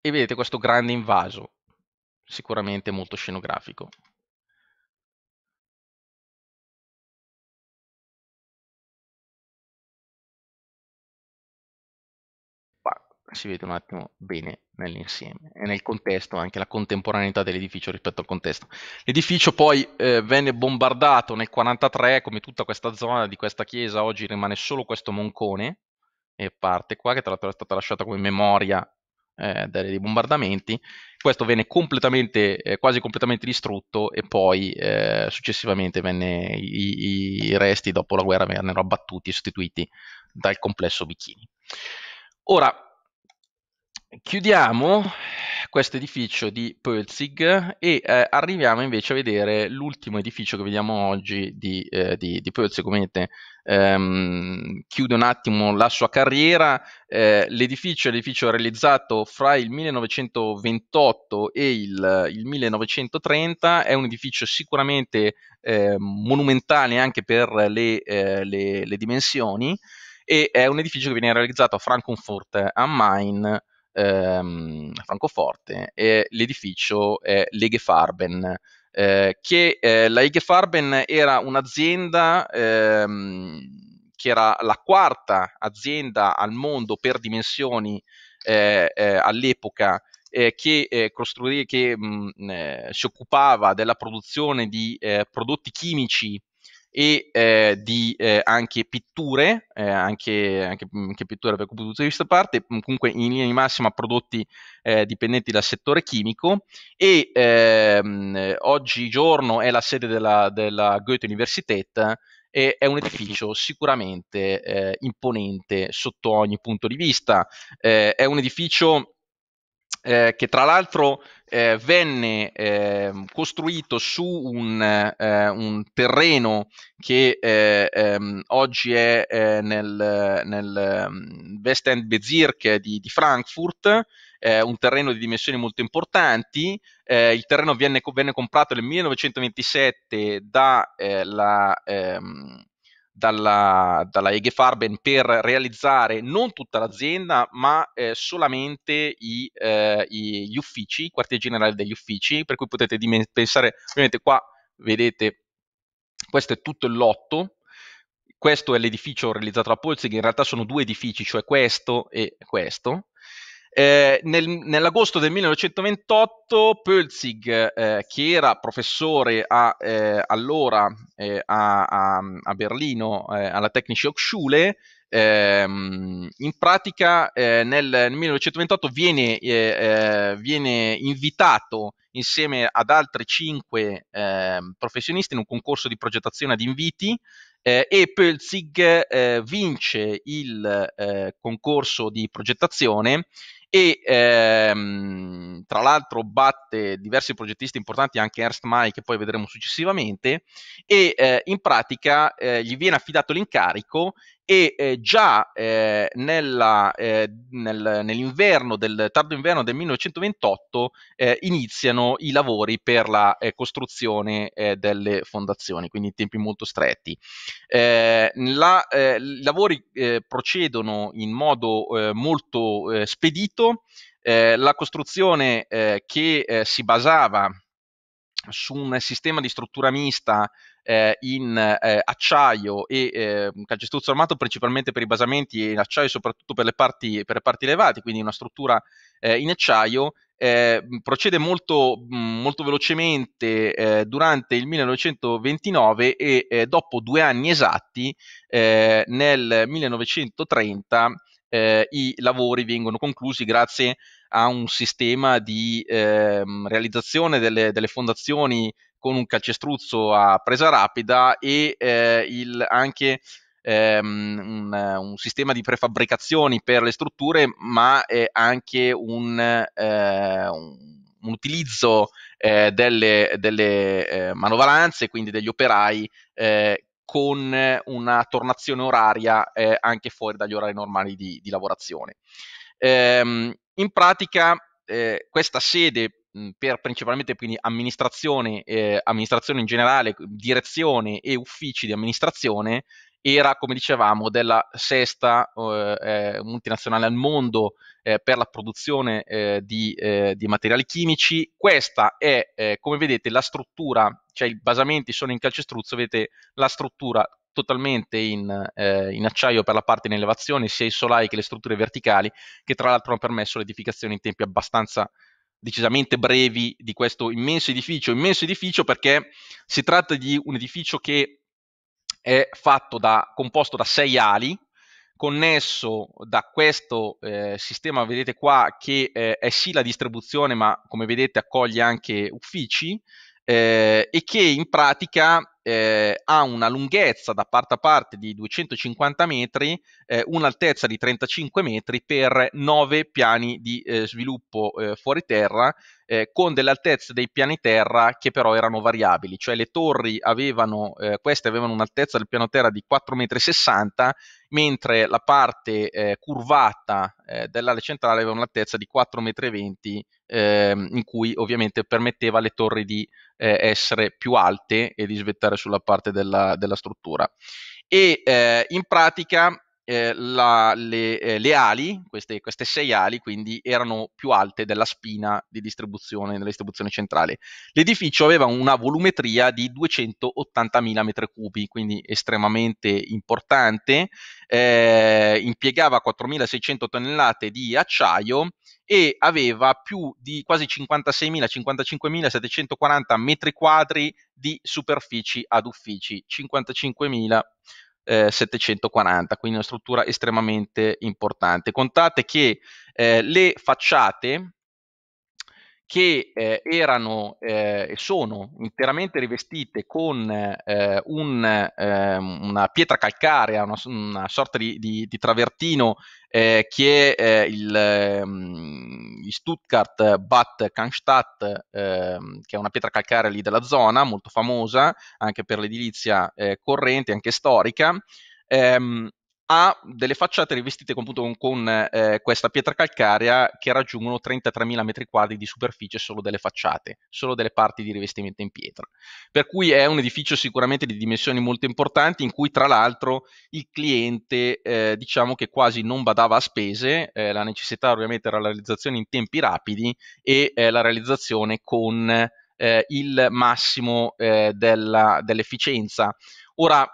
e vedete questo grande invaso, sicuramente molto scenografico. si vede un attimo bene nell'insieme e nel contesto anche la contemporaneità dell'edificio rispetto al contesto. L'edificio poi eh, venne bombardato nel 1943, come tutta questa zona di questa chiesa, oggi rimane solo questo moncone e parte qua che tra l'altro è stata lasciata come memoria eh, dei bombardamenti. Questo venne completamente, eh, quasi completamente distrutto e poi eh, successivamente venne, i, i, resti dopo la guerra vennero abbattuti e sostituiti dal complesso Bikini. Ora, Chiudiamo questo edificio di Pölzig e eh, arriviamo invece a vedere l'ultimo edificio che vediamo oggi di, eh, di, di Pölzig, come vedete ehm, chiude un attimo la sua carriera, eh, l'edificio è l'edificio realizzato fra il 1928 e il, il 1930, è un edificio sicuramente eh, monumentale anche per le, eh, le, le dimensioni e è un edificio che viene realizzato a Frankfurt am Main ehm, Francoforte e l'edificio è Leghe Farben, eh, che eh, la Leghe Farben era un'azienda ehm, che era la quarta azienda al mondo per dimensioni eh, eh all'epoca eh, che, eh, costruì, che mh, mm, eh, si occupava della produzione di prodotti chimici e eh, di eh, anche pitture, eh, anche, anche, mm, anche, pitture per punto di vista parte, mm, comunque in linea di massima prodotti eh, dipendenti dal settore chimico e ehm, oggigiorno è la sede della, della Goethe Universität e è un edificio sicuramente eh, imponente sotto ogni punto di vista, eh, è un edificio eh, che tra l'altro eh, venne eh, costruito su un, eh, un terreno che eh, ehm, oggi è eh, nel, nel ehm, West End Bezirk di, di Frankfurt, eh, un terreno di dimensioni molto importanti. il terreno venne, venne, comprato nel 1927 dalla la, ehm, dalla, dalla Ege Farben per realizzare non tutta l'azienda, ma eh, solamente i, eh, i, gli uffici, i quartieri generali degli uffici, per cui potete diment- pensare, ovviamente qua vedete, questo è tutto il lotto, questo è l'edificio realizzato da Polzig, in realtà sono due edifici, cioè questo e questo, eh, nel, nell'agosto del 1928 Pölzig, eh, che era professore a, eh, allora eh, a, a, a, Berlino eh, alla Technische Hochschule, ehm, in pratica nel, nel, 1928 viene, viene, invitato insieme ad altri cinque ehm, professionisti in un concorso di progettazione ad inviti eh, e Pölzig eh, vince il eh, concorso di progettazione e ehm, tra l'altro batte diversi progettisti importanti, anche Ernst May, che poi vedremo successivamente, e eh, in pratica eh, gli viene affidato l'incarico e eh, già eh, nella, eh, nel, nell'inverno del tardo inverno del 1928 eh, iniziano i lavori per la eh, costruzione eh, delle fondazioni, quindi in tempi molto stretti. La, I lavori procedono in modo molto spedito, la costruzione che si basava su un sistema di struttura mista eh, in eh, acciaio e eh, calcestruzzo armato principalmente per i basamenti e in acciaio soprattutto per le parti, per le parti levate, quindi una struttura eh, in acciaio. Eh, procede molto, mm, molto velocemente eh, durante il 1929 e dopo due anni esatti, nel 1930, i lavori vengono conclusi grazie a un sistema di eh, realizzazione delle, delle fondazioni con un calcestruzzo a presa rapida e eh, il, anche ehm, un, un, sistema di prefabbricazioni per le strutture, ma eh, anche un, eh, un, un utilizzo eh, delle, delle eh, manovalanze, quindi degli operai eh, con una tornazione oraria anche fuori dagli orari normali di, di lavorazione. Ehm, in pratica questa sede mh, per principalmente quindi amministrazione, eh, amministrazione in generale, direzione e uffici di amministrazione, era, come dicevamo, della sesta eh, eh multinazionale al mondo eh, per la produzione eh, di, eh, di, materiali chimici. Questa è, eh, come vedete, la struttura, cioè i basamenti sono in calcestruzzo, vedete la struttura totalmente in, in acciaio per la parte in elevazione, sia i solai che le strutture verticali, che tra l'altro hanno permesso l'edificazione in tempi abbastanza decisamente brevi di questo immenso edificio, immenso edificio perché si tratta di un edificio che è fatto da, composto da sei ali, connesso da questo eh, sistema, vedete qua, che eh, è sì la distribuzione, ma come vedete accoglie anche uffici eh, e che in pratica eh, ha una lunghezza da parte a parte di 250 metri, eh, un'altezza di 35 metri per 9 piani di eh, sviluppo eh, fuori terra, eh, con delle altezze dei piani terra che però erano variabili, cioè le torri avevano, eh, queste avevano un'altezza del piano terra di 4,60 m, mentre la parte curvata dell'area centrale aveva un'altezza di 4,20 m ehm, in cui ovviamente permetteva alle torri di essere più alte e di svettare sulla parte della, della struttura. E eh, in pratica eh, la, le, eh, le, ali, queste, queste, sei ali, quindi erano più alte della spina di distribuzione, della distribuzione centrale. L'edificio aveva una volumetria di 280.000 m3, quindi estremamente importante, eh, impiegava 4.600 tonnellate di acciaio e aveva più di quasi 56.000, 55.740 metri quadri di superfici ad uffici, 55.740, eh, quindi una struttura estremamente importante. Contate che eh, le facciate che eh, erano eh, e eh, sono interamente rivestite con eh, un, ehm, una pietra calcarea, una, una sorta di, di, di travertino eh, che è eh, il, ehm, il Stuttgart Bad Cannstatt, ehm, che è una pietra calcarea lì della zona, molto famosa anche per l'edilizia corrente, anche storica. Ehm, ha delle facciate rivestite con, appunto, con eh, questa pietra calcarea che raggiungono 33.000 metri quadri di superficie solo delle facciate, solo delle parti di rivestimento in pietra. Per cui è un edificio sicuramente di dimensioni molto importanti in cui tra l'altro il cliente eh, diciamo che quasi non badava a spese, eh, la necessità ovviamente era la realizzazione in tempi rapidi e eh, la realizzazione con eh, il massimo eh, della, dell'efficienza. Ora,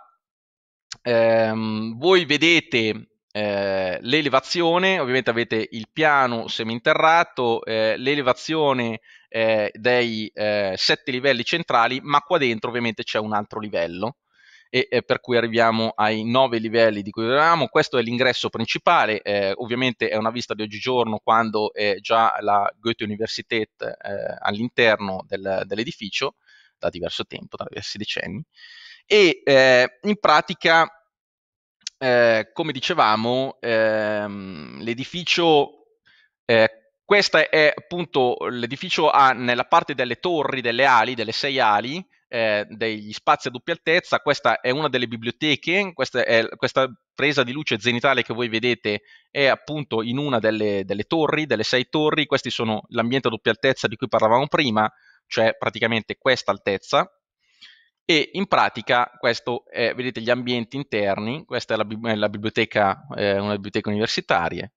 ehm, voi vedete eh, l'elevazione, ovviamente avete il piano seminterrato, eh, l'elevazione eh, dei eh, sette livelli centrali, ma qua dentro ovviamente c'è un altro livello e per cui arriviamo ai nove livelli di cui avevamo. Questo è l'ingresso principale, eh, ovviamente è una vista di oggigiorno quando è già la Goethe Universität eh, all'interno del, dell'edificio da diverso tempo, da diversi decenni e eh, in pratica, eh, come dicevamo, ehm, l'edificio, eh, questo è appunto l'edificio ha nella parte delle torri, delle ali, delle sei ali, eh, degli spazi a doppia altezza. Questa è una delle biblioteche, questa, è, questa, presa di luce zenitale che voi vedete è appunto in una delle, delle torri, delle sei torri. Questi sono l'ambiente a doppia altezza di cui parlavamo prima, cioè praticamente questa altezza e in pratica questo è, vedete gli ambienti interni, questa è la, la biblioteca, eh, una biblioteca universitaria,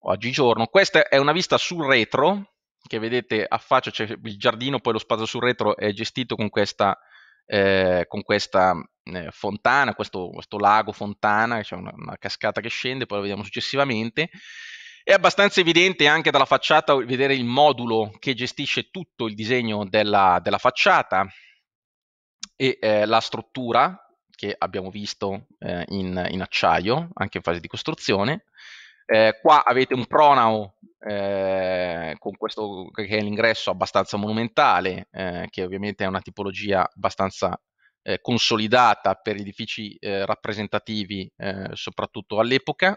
oggigiorno, questa è una vista sul retro, che vedete a faccia c'è il giardino, poi lo spazio sul retro è gestito con questa, eh, con questa eh, fontana, questo, questo, lago fontana, c'è cioè una, una, cascata che scende, poi lo vediamo successivamente. È abbastanza evidente anche dalla facciata vedere il modulo che gestisce tutto il disegno della, della facciata, e eh, la struttura che abbiamo visto eh, in, in, acciaio, anche in fase di costruzione. Eh, qua avete un pronao eh, con questo che è l'ingresso abbastanza monumentale, eh, che ovviamente è una tipologia abbastanza eh, consolidata per gli edifici rappresentativi, soprattutto all'epoca.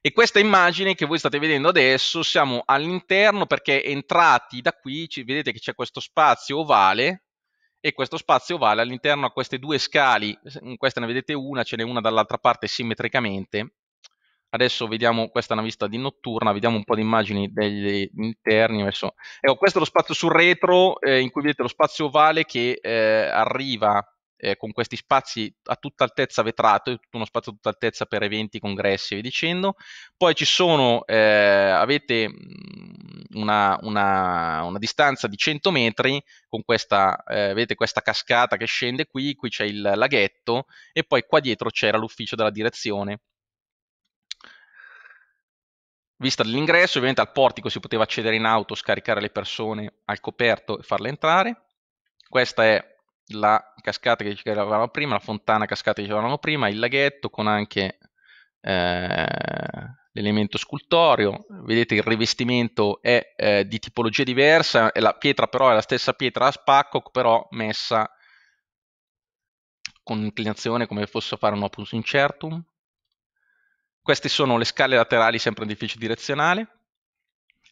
E questa immagine che voi state vedendo adesso, siamo all'interno perché entrati da qui, ci, vedete che c'è questo spazio ovale e questo spazio vale all'interno a queste due scali, in questa ne vedete una, ce n'è una dall'altra parte simmetricamente. Adesso vediamo, questa è una vista di notturna, vediamo un po' di immagini degli interni. Adesso, ecco, questo è lo spazio sul retro eh, in cui vedete lo spazio ovale che eh, arriva eh, con questi spazi a tutta altezza vetrato, è tutto uno spazio a tutta altezza per eventi, congressi e via dicendo. Poi ci sono, eh, avete mm, una, una, una, distanza di 100 metri con questa, eh, vedete questa cascata che scende qui, qui c'è il laghetto e poi qua dietro c'era l'ufficio della direzione. Vista dell'ingresso, ovviamente al portico si poteva accedere in auto, scaricare le persone al coperto e farle entrare. Questa è la cascata che avevamo prima, la fontana cascata che avevamo prima, il laghetto con anche eh, l'elemento scultoreo, vedete il rivestimento è eh, di tipologia diversa, la pietra però è la stessa pietra a spacco, però messa con inclinazione come fosse fare un opus incertum. Queste sono le scale laterali sempre in difficile direzionale.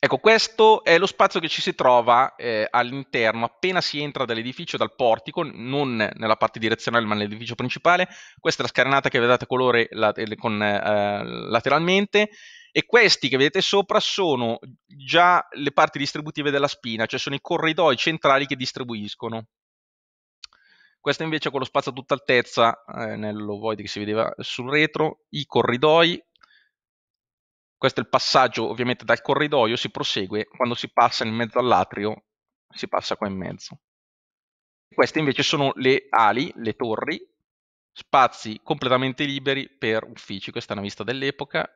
Ecco, questo è lo spazio che ci si trova eh, all'interno, appena si entra dall'edificio, dal portico, non nella parte direzionale ma nell'edificio principale. Questa è la scarenata che vedete colore la, eh, con, eh, lateralmente e questi che vedete sopra sono già le parti distributive della spina, cioè sono i corridoi centrali che distribuiscono. Questo invece è quello spazio a tutta altezza, eh, nell'ovoide che si vedeva sul retro, i corridoi questo è il passaggio ovviamente dal corridoio, si prosegue, quando si passa in mezzo all'atrio si passa qua in mezzo. Queste invece sono le ali, le torri, spazi completamente liberi per uffici, questa è una vista dell'epoca,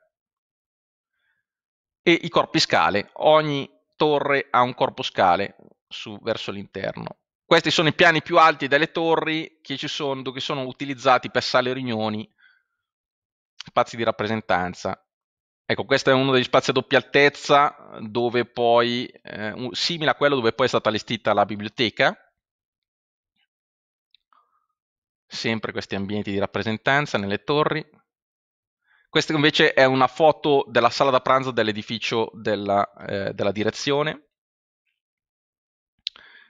e i corpi scale, ogni torre ha un corpo scale su, verso l'interno. Questi sono i piani più alti delle torri che, sono, che sono utilizzati per sale riunioni, spazi di rappresentanza. Ecco, questo è uno degli spazi a doppia altezza dove poi, eh, simile a quello dove poi è stata allestita la biblioteca, sempre questi ambienti di rappresentanza nelle torri. Questa invece è una foto della sala da pranzo dell'edificio della, eh, della, direzione.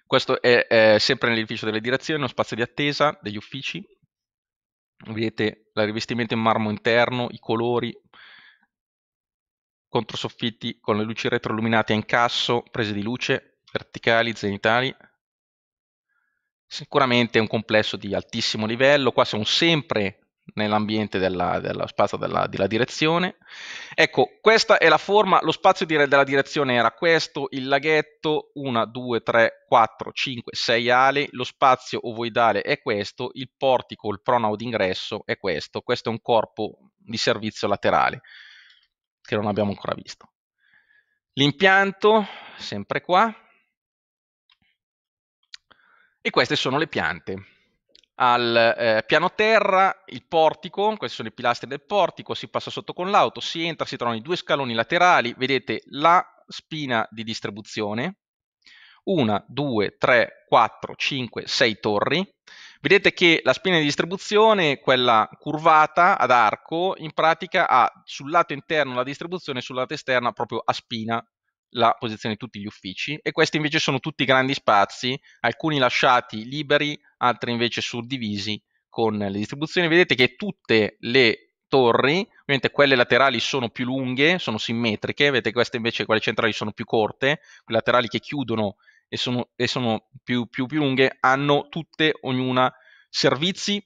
Questo è, è sempre nell'edificio delle direzioni, uno spazio di attesa degli uffici. Vedete il rivestimento in marmo interno, i colori, controsoffitti con le luci retroilluminate a incasso, prese di luce, verticali, zenitali. Sicuramente è un complesso di altissimo livello, qua siamo sempre nell'ambiente della, della spazio della, della, direzione. Ecco, questa è la forma, lo spazio di, della direzione era questo, il laghetto, 1, 2, 3, 4, 5, 6 ali, lo spazio ovoidale è questo, il portico, il pronao d'ingresso è questo, questo è un corpo di servizio laterale che non abbiamo ancora visto. L'impianto, sempre qua, e queste sono le piante. Al eh, piano terra, il portico, questi sono i pilastri del portico, si passa sotto con l'auto, si entra, si trovano i due scaloni laterali, vedete la spina di distribuzione, una, due, tre, quattro, cinque, sei torri, Vedete che la spina di distribuzione, quella curvata ad arco, in pratica ha sul lato interno la distribuzione e sul lato esterno proprio a spina la posizione di tutti gli uffici e questi invece sono tutti grandi spazi, alcuni lasciati liberi, altri invece suddivisi con le distribuzioni. Vedete che tutte le torri, ovviamente quelle laterali sono più lunghe, sono simmetriche, vedete queste invece, quelle centrali sono più corte, quelle laterali che chiudono e sono, e sono più, più, più lunghe, hanno tutte, ognuna, servizi,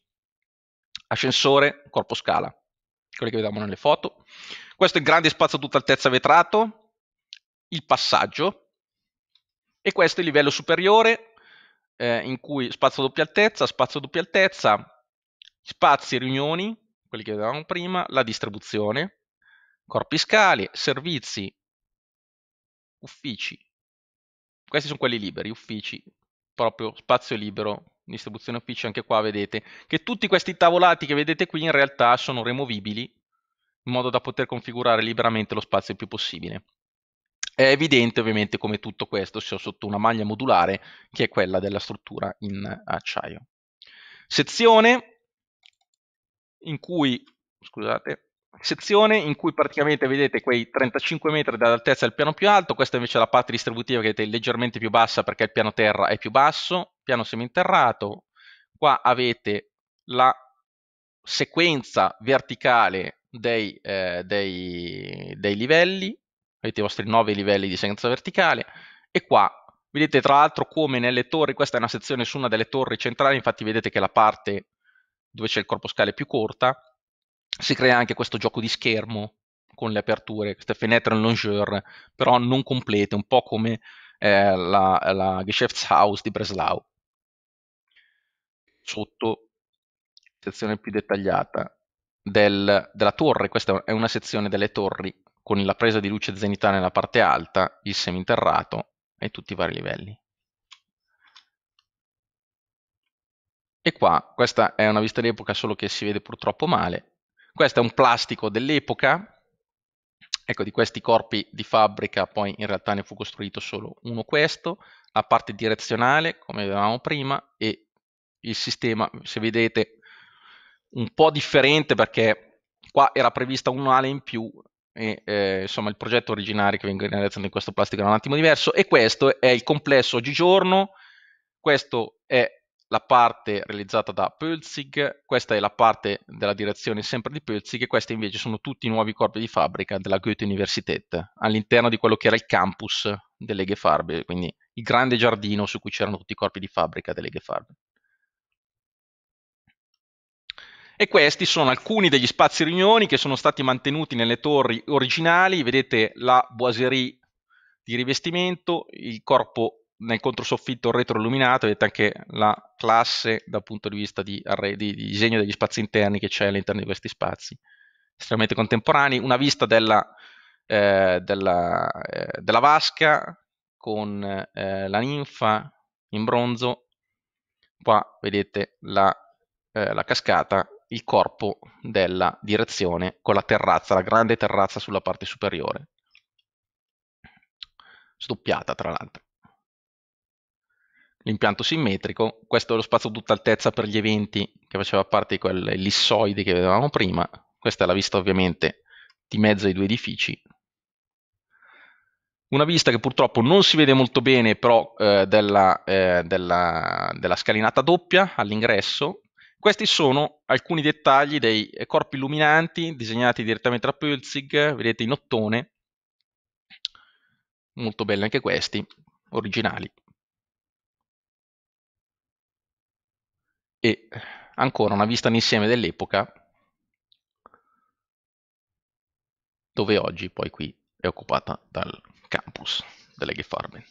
ascensore, corpo scala, quelli che vediamo nelle foto. Questo è il grande spazio a tutta altezza vetrato, il passaggio, e questo è il livello superiore, eh, in cui spazio a doppia altezza, spazio a doppia altezza, spazi, riunioni, quelli che vedevamo prima, la distribuzione, corpi scali, servizi, uffici, questi sono quelli liberi, uffici, proprio spazio libero, distribuzione uffici, anche qua vedete che tutti questi tavolati che vedete qui in realtà sono removibili in modo da poter configurare liberamente lo spazio il più possibile. È evidente ovviamente come tutto questo sia sotto una maglia modulare che è quella della struttura in acciaio. Sezione in cui, scusate, sezione in cui praticamente vedete quei 35 metri dall'altezza del piano più alto, questa invece è la parte distributiva che è leggermente più bassa perché il piano terra è più basso, piano seminterrato, qua avete la sequenza verticale dei, eh, dei, dei livelli, avete i vostri 9 livelli di sequenza verticale e qua vedete tra l'altro come nelle torri, questa è una sezione su una delle torri centrali, infatti vedete che la parte dove c'è il corpo scale più corta, si crea anche questo gioco di schermo con le aperture, queste fenêtre longeur, però non complete, un po' come eh, la, la Geschäftshaus di Breslau. Sotto sezione più dettagliata del, della torre, questa è una sezione delle torri con la presa di luce zenitale nella parte alta, il seminterrato e tutti i vari livelli. E qua, questa è una vista d'epoca solo che si vede purtroppo male, questo è un plastico dell'epoca, Ecco, di questi corpi di fabbrica poi in realtà ne fu costruito solo uno questo, la parte direzionale, come vedevamo prima, e il sistema, se vedete, un po' differente perché qua era prevista un'ale in più e eh, insomma il progetto originario che viene realizzato in questo plastico era un attimo diverso e questo è il complesso oggigiorno, questo è la parte realizzata da Pölzig, questa è la parte della direzione sempre di Pölzig e questi invece sono tutti i nuovi corpi di fabbrica della Goethe-Universität all'interno di quello che era il campus delle Gefarbe, quindi il grande giardino su cui c'erano tutti i corpi di fabbrica delle Gefarbe. E questi sono alcuni degli spazi riunioni che sono stati mantenuti nelle torri originali, vedete la boiserie di rivestimento, il corpo nel controsoffitto retroilluminato, vedete anche la classe dal punto di vista di, di, disegno degli spazi interni che c'è all'interno di questi spazi, estremamente contemporanei, una vista della, eh, della, eh, della vasca con eh, la ninfa in bronzo, qua vedete la, eh, la cascata, il corpo della direzione con la terrazza, la grande terrazza sulla parte superiore, sdoppiata tra l'altro l'impianto simmetrico, questo è lo spazio tutta altezza per gli eventi che faceva parte di quell'ellissoide che vedevamo prima, questa è la vista ovviamente di mezzo ai due edifici. Una vista che purtroppo non si vede molto bene però eh, della, eh, della, della scalinata doppia all'ingresso. Questi sono alcuni dettagli dei corpi illuminanti disegnati direttamente da Pölzig, vedete in ottone, molto belli anche questi, originali. e ancora una vista d'insieme dell'epoca dove oggi poi qui è occupata dal campus delle Gefarben.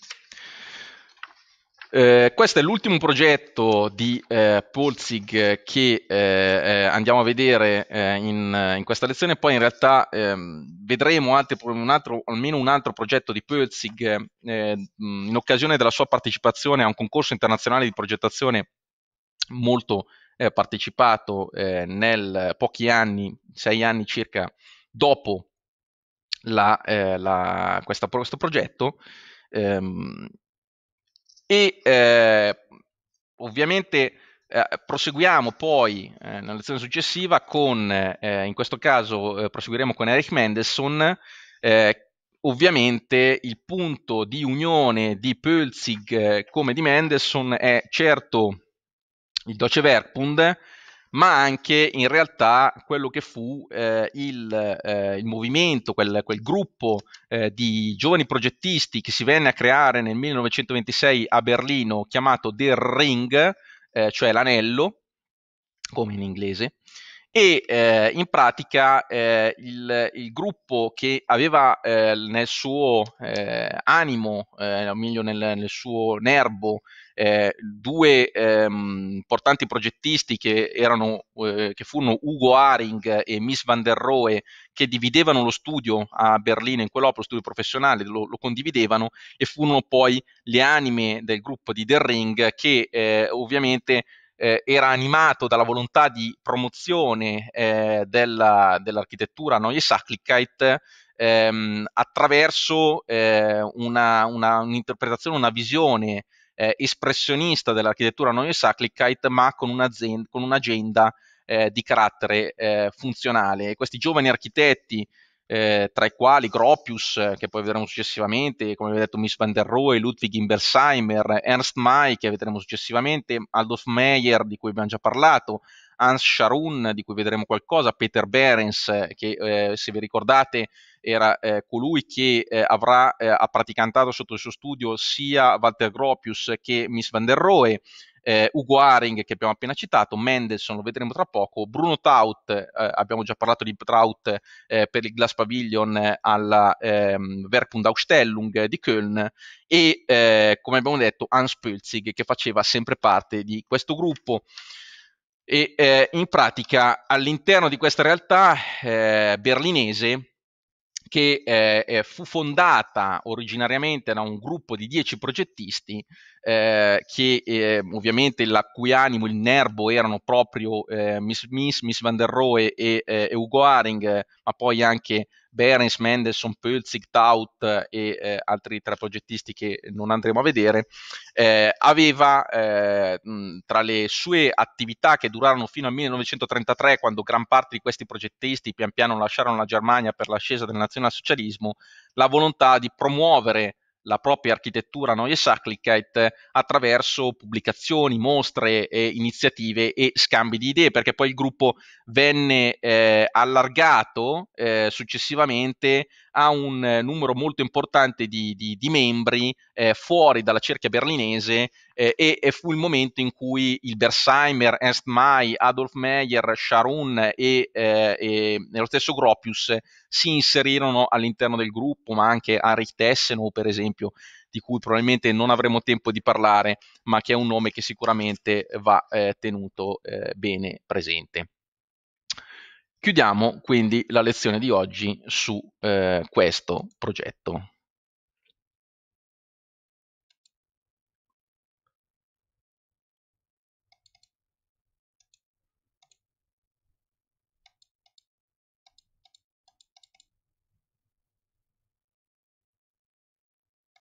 Eh, questo è l'ultimo progetto di eh, Polzig che eh, eh andiamo a vedere eh, in, in, questa lezione, poi in realtà ehm, vedremo altri, un altro, almeno un altro progetto di Polzig eh, in occasione della sua partecipazione a un concorso internazionale di progettazione molto eh, partecipato eh, nel pochi anni, sei anni circa dopo la, eh, la, questa, questo progetto. Ehm, e eh, ovviamente eh, proseguiamo poi eh, nella lezione successiva con, in questo caso proseguiremo con Eric Mendelssohn, ovviamente il punto di unione di Pölzig come di Mendelssohn è certo il Deutsche Werkbund, ma anche in realtà quello che fu eh, il, eh, il, movimento, quel, quel gruppo eh, di giovani progettisti che si venne a creare nel 1926 a Berlino chiamato Der Ring, eh, cioè l'anello, come in inglese, e eh, in pratica eh, il, il, gruppo che aveva eh, nel suo eh, animo, eh, o meglio nel, nel suo nervo, eh, due ehm, importanti progettisti che, erano, che furono Ugo Haring e Miss van der Rohe, che dividevano lo studio a Berlino in quell'opera, lo studio professionale, lo, lo, condividevano e furono poi le anime del gruppo di Der Ring che ovviamente eh, era animato dalla volontà di promozione eh, della, dell'architettura Neue Sachlichkeit ehm, attraverso eh, una, una, un'interpretazione, una visione eh, espressionista dell'architettura Neue Sachlichkeit, ma con, con un'agenda eh, di carattere eh, funzionale. Questi giovani architetti eh, tra i quali Gropius, eh, che poi vedremo successivamente, come vi ho detto Miss van der Rohe, Ludwig Imbersheimer, Ernst May, che vedremo successivamente, Adolf Meyer, di cui abbiamo già parlato, Hans Scharun, di cui vedremo qualcosa, Peter Behrens, eh, che eh, se vi ricordate era eh, colui che eh, avrà, ha praticantato sotto il suo studio sia Walter Gropius che Miss van der Rohe, eh, Haring che abbiamo appena citato, Mendelssohn lo vedremo tra poco, Bruno Taut, eh, abbiamo già parlato di Traut eh, per il Glass Pavilion alla ehm, Werkundausstellung di Köln e eh, come abbiamo detto Hans Pölzig che faceva sempre parte di questo gruppo. E eh, in pratica all'interno di questa realtà eh, berlinese che eh, eh, fu fondata originariamente da un gruppo di dieci progettisti eh, che eh, ovviamente la cui animo, il nervo erano proprio eh, Miss, Miss, Miss, van der Rohe e, e eh, Ugo Haring, ma poi anche Berens, Mendelssohn, Pölzig, Taut eh, e eh, altri tre progettisti che non andremo a vedere, eh, aveva eh, tra le sue attività che durarono fino al 1933, quando gran parte di questi progettisti pian piano lasciarono la Germania per l'ascesa del nazionalsocialismo, la volontà di promuovere la propria architettura Neue Sachlichkeit attraverso pubblicazioni, mostre, eh, iniziative e scambi di idee, perché poi il gruppo venne eh, allargato eh, successivamente a un eh, numero molto importante di, di, di membri eh, fuori dalla cerchia berlinese eh, e, e, fu il momento in cui il Bersheimer, Ernst May, Adolf Meyer, Sharon e, eh, e lo stesso Gropius si inserirono all'interno del gruppo, ma anche Heinrich Tessenow per esempio, di cui probabilmente non avremo tempo di parlare, ma che è un nome che sicuramente va eh, tenuto eh, bene presente. Chiudiamo quindi la lezione di oggi su eh, questo progetto.